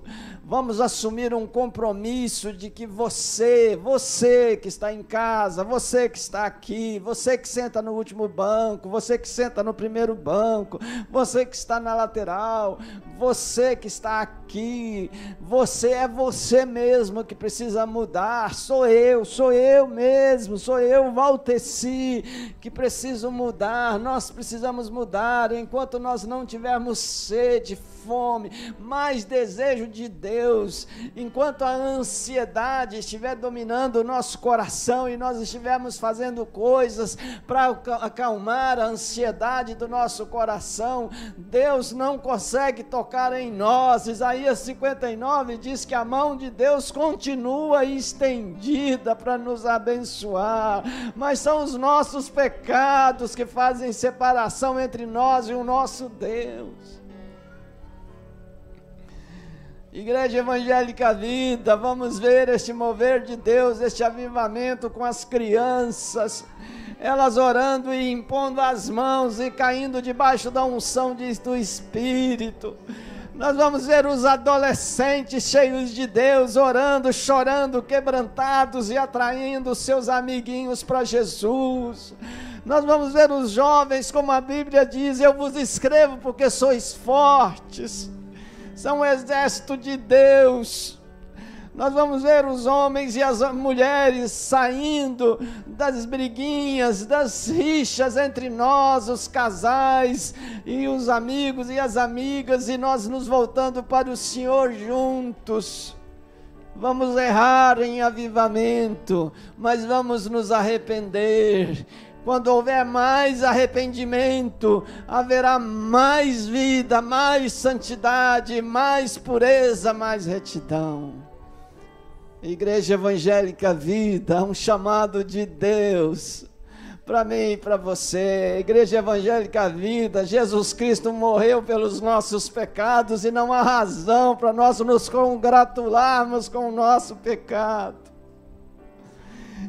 S1: Vamos assumir um compromisso de que você, você que está em casa, você que está aqui, você que senta no último banco, você que senta no primeiro banco, você que está na lateral, você que está aqui, você é você mesmo que precisa mudar. Sou eu, sou eu mesmo, sou eu, Valteci, que preciso mudar. Nós precisamos mudar enquanto nós não tivermos sede, fome, mais desejo de Deus. Enquanto a ansiedade estiver dominando o nosso coração e nós estivermos fazendo coisas para acalmar a ansiedade do nosso coração, Deus não consegue tocar em nós. Isaías 59 diz que a mão de Deus continua estendida para nos abençoar, mas são os nossos pecados que fazem separação entre nós e o nosso Deus. Igreja Evangélica Vida, vamos ver este mover de Deus, este avivamento com as crianças, elas orando e impondo as mãos e caindo debaixo da unção de, do Espírito. Nós vamos ver os adolescentes cheios de Deus, orando, chorando, quebrantados e atraindo seus amiguinhos para Jesus. Nós vamos ver os jovens, como a Bíblia diz: Eu vos escrevo porque sois fortes são o exército de Deus. Nós vamos ver os homens e as mulheres saindo das briguinhas, das rixas entre nós, os casais e os amigos e as amigas, e nós nos voltando para o Senhor juntos. Vamos errar em avivamento, mas vamos nos arrepender quando houver mais arrependimento, haverá mais vida, mais santidade, mais pureza, mais retidão. Igreja Evangélica Vida, um chamado de Deus para mim e para você. Igreja Evangélica Vida, Jesus Cristo morreu pelos nossos pecados e não há razão para nós nos congratularmos com o nosso pecado.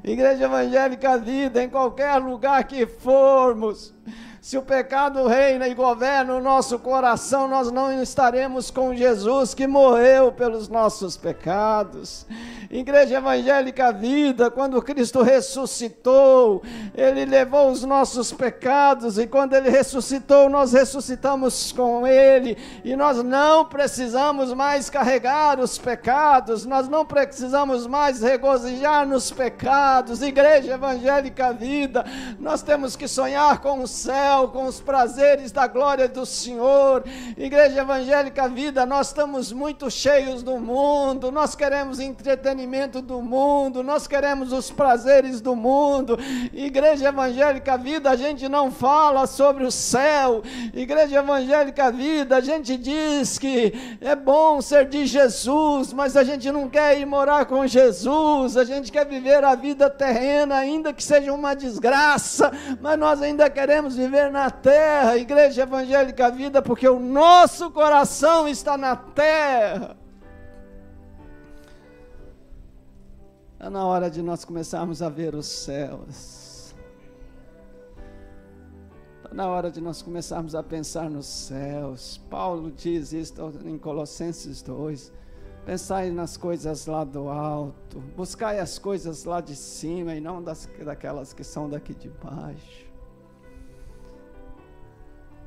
S1: Igreja Evangélica Vida, em qualquer lugar que formos, se o pecado reina e governa o nosso coração, nós não estaremos com Jesus que morreu pelos nossos pecados. Igreja Evangélica Vida, quando Cristo ressuscitou, ele levou os nossos pecados e quando ele ressuscitou, nós ressuscitamos com ele e nós não precisamos mais carregar os pecados, nós não precisamos mais regozijar nos pecados. Igreja Evangélica Vida, nós temos que sonhar com o céu céu, com os prazeres da glória do Senhor. Igreja Evangélica Vida, nós estamos muito cheios do mundo, nós queremos entretenimento do mundo, nós queremos os prazeres do mundo. Igreja Evangélica Vida, a gente não fala sobre o céu. Igreja Evangélica Vida, a gente diz que é bom ser de Jesus, mas a gente não quer ir morar com Jesus, a gente quer viver a vida terrena, ainda que seja uma desgraça, mas nós ainda queremos viver viver na terra, Igreja Evangélica Vida, porque o nosso coração está na terra. Está é na hora de nós começarmos a ver os céus. Está na hora de nós começarmos a pensar nos céus. Paulo diz isto em Colossenses 2. Pensai nas coisas lá do alto. Buscai as coisas lá de cima e não das, daquelas que são daqui de baixo.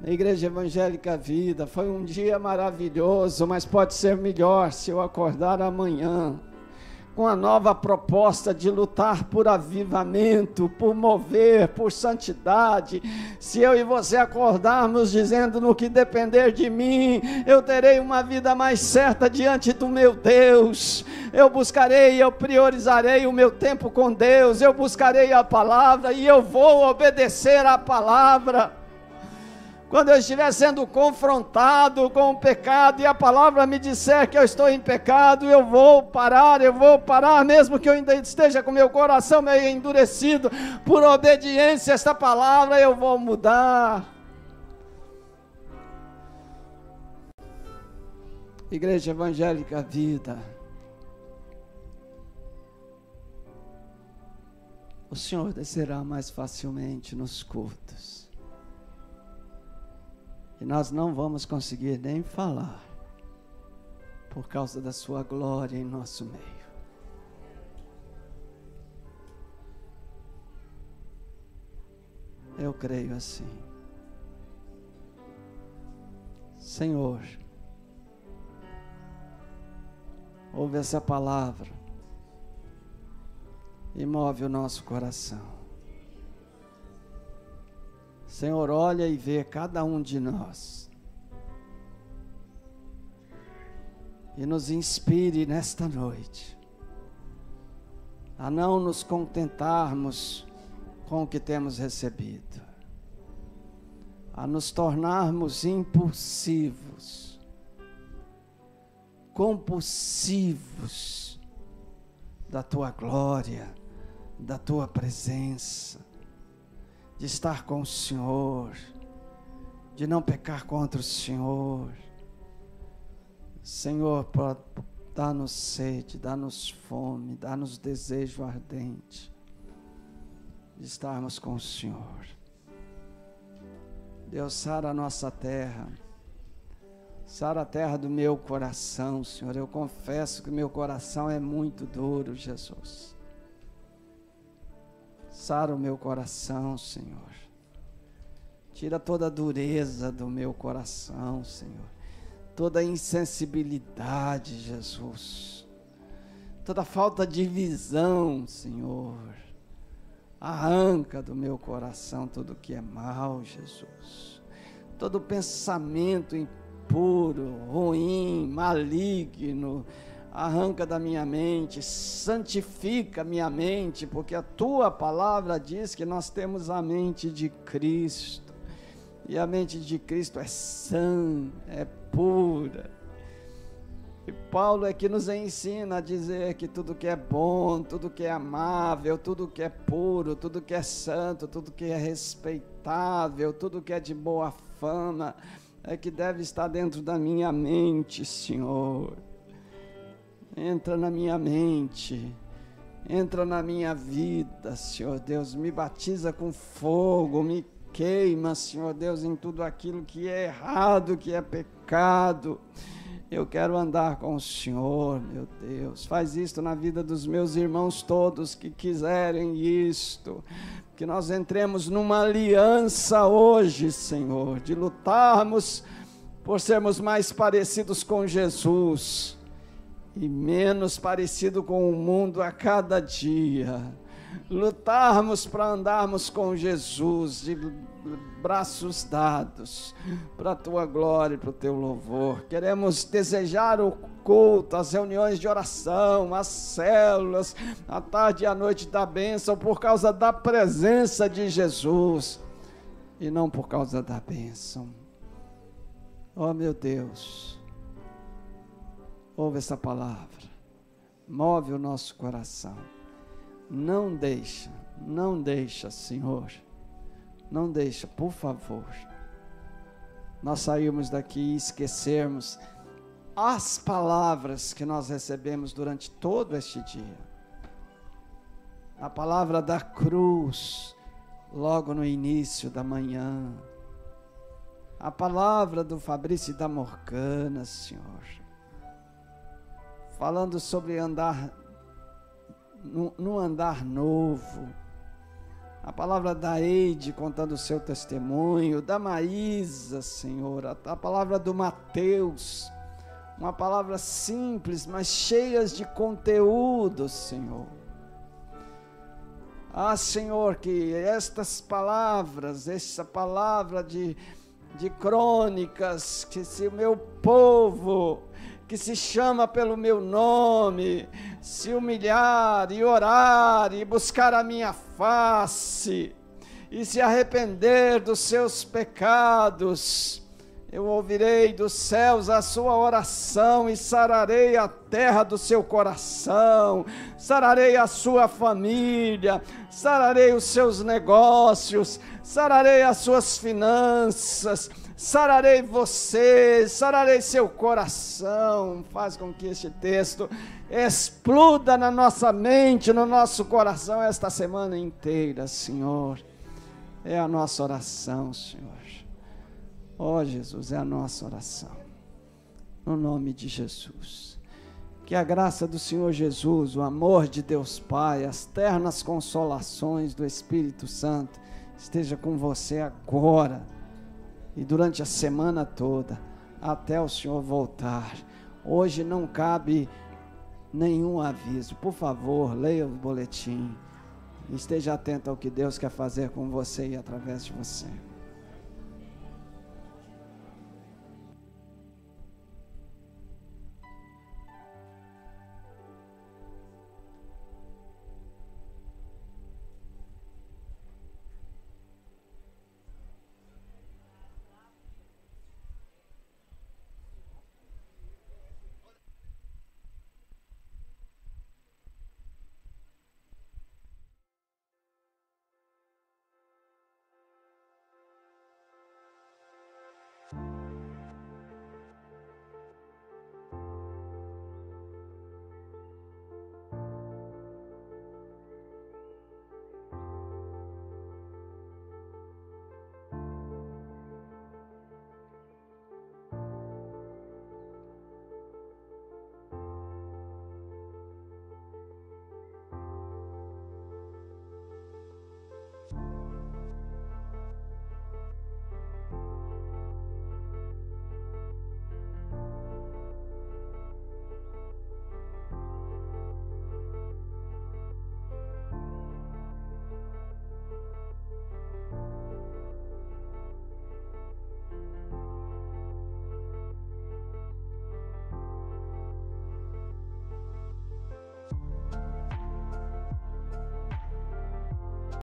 S1: A Igreja Evangélica Vida. Foi um dia maravilhoso, mas pode ser melhor se eu acordar amanhã com a nova proposta de lutar por avivamento, por mover, por santidade. Se eu e você acordarmos dizendo no que depender de mim, eu terei uma vida mais certa diante do meu Deus. Eu buscarei, eu priorizarei o meu tempo com Deus, eu buscarei a palavra e eu vou obedecer à palavra quando eu estiver sendo confrontado com o pecado e a palavra me disser que eu estou em pecado, eu vou parar, eu vou parar, mesmo que eu ainda esteja com meu coração meio endurecido, por obediência a esta palavra, eu vou mudar. Igreja Evangélica Vida, o Senhor descerá mais facilmente nos cultos e nós não vamos conseguir nem falar por causa da sua glória em nosso meio. Eu creio assim. Senhor, ouve essa palavra e move o nosso coração. Senhor olha e vê cada um de nós. E nos inspire nesta noite a não nos contentarmos com o que temos recebido, a nos tornarmos impulsivos, compulsivos da tua glória, da tua presença, de estar com o Senhor, de não pecar contra o Senhor. Senhor, dá-nos sede, dá-nos fome, dá-nos desejo ardente de estarmos com o Senhor. Deus, sara a nossa terra, sara a terra do meu coração, Senhor. Eu confesso que meu coração é muito duro, Jesus. Sara o meu coração, Senhor. Tira toda a dureza do meu coração, Senhor. Toda a insensibilidade, Jesus. Toda a falta de visão, Senhor. Arranca do meu coração tudo que é mal, Jesus. Todo pensamento impuro, ruim, maligno, arranca da minha mente, santifica minha mente, porque a tua palavra diz que nós temos a mente de Cristo. E a mente de Cristo é sã, é pura. E Paulo é que nos ensina a dizer que tudo que é bom, tudo que é amável, tudo que é puro, tudo que é santo, tudo que é respeitável, tudo que é de boa fama, é que deve estar dentro da minha mente, Senhor entra na minha mente, entra na minha vida, Senhor Deus, me batiza com fogo, me queima, Senhor Deus, em tudo aquilo que é errado, que é pecado. Eu quero andar com o Senhor, meu Deus. Faz isto na vida dos meus irmãos todos que quiserem isto. Que nós entremos numa aliança hoje, Senhor, de lutarmos por sermos mais parecidos com Jesus e menos parecido com o mundo a cada dia. Lutarmos para andarmos com Jesus de braços dados para a tua glória e para o teu louvor. Queremos desejar o culto, as reuniões de oração, as células, a tarde e a noite da bênção por causa da presença de Jesus e não por causa da bênção. Oh meu Deus ouve essa palavra, move o nosso coração. Não deixa, não deixa, Senhor, não deixa, por favor, nós sairmos daqui e esquecermos as palavras que nós recebemos durante todo este dia. A palavra da cruz, logo no início da manhã. A palavra do Fabrício da Morgana, Senhor falando sobre andar no andar novo. A palavra da Eide contando o seu testemunho, da Maísa, Senhor, a palavra do Mateus, uma palavra simples, mas cheias de conteúdo, Senhor. Ah, Senhor, que estas palavras, essa palavra de, de crônicas, que se o meu povo que se chama pelo meu nome, se humilhar e orar e buscar a minha face e se arrepender dos seus pecados, eu ouvirei dos céus a sua oração e sararei a terra do seu coração, sararei a sua família, sararei os seus negócios, sararei as suas finanças sararei você, sararei seu coração. Faz com que este texto exploda na nossa mente, no nosso coração esta semana inteira, Senhor. É a nossa oração, Senhor. Ó oh, Jesus, é a nossa oração. No nome de Jesus. Que a graça do Senhor Jesus, o amor de Deus Pai, as ternas consolações do Espírito Santo esteja com você agora e durante a semana toda, até o Senhor voltar. Hoje não cabe nenhum aviso. Por favor, leia o boletim. Esteja atento ao que Deus quer fazer com você e através de você.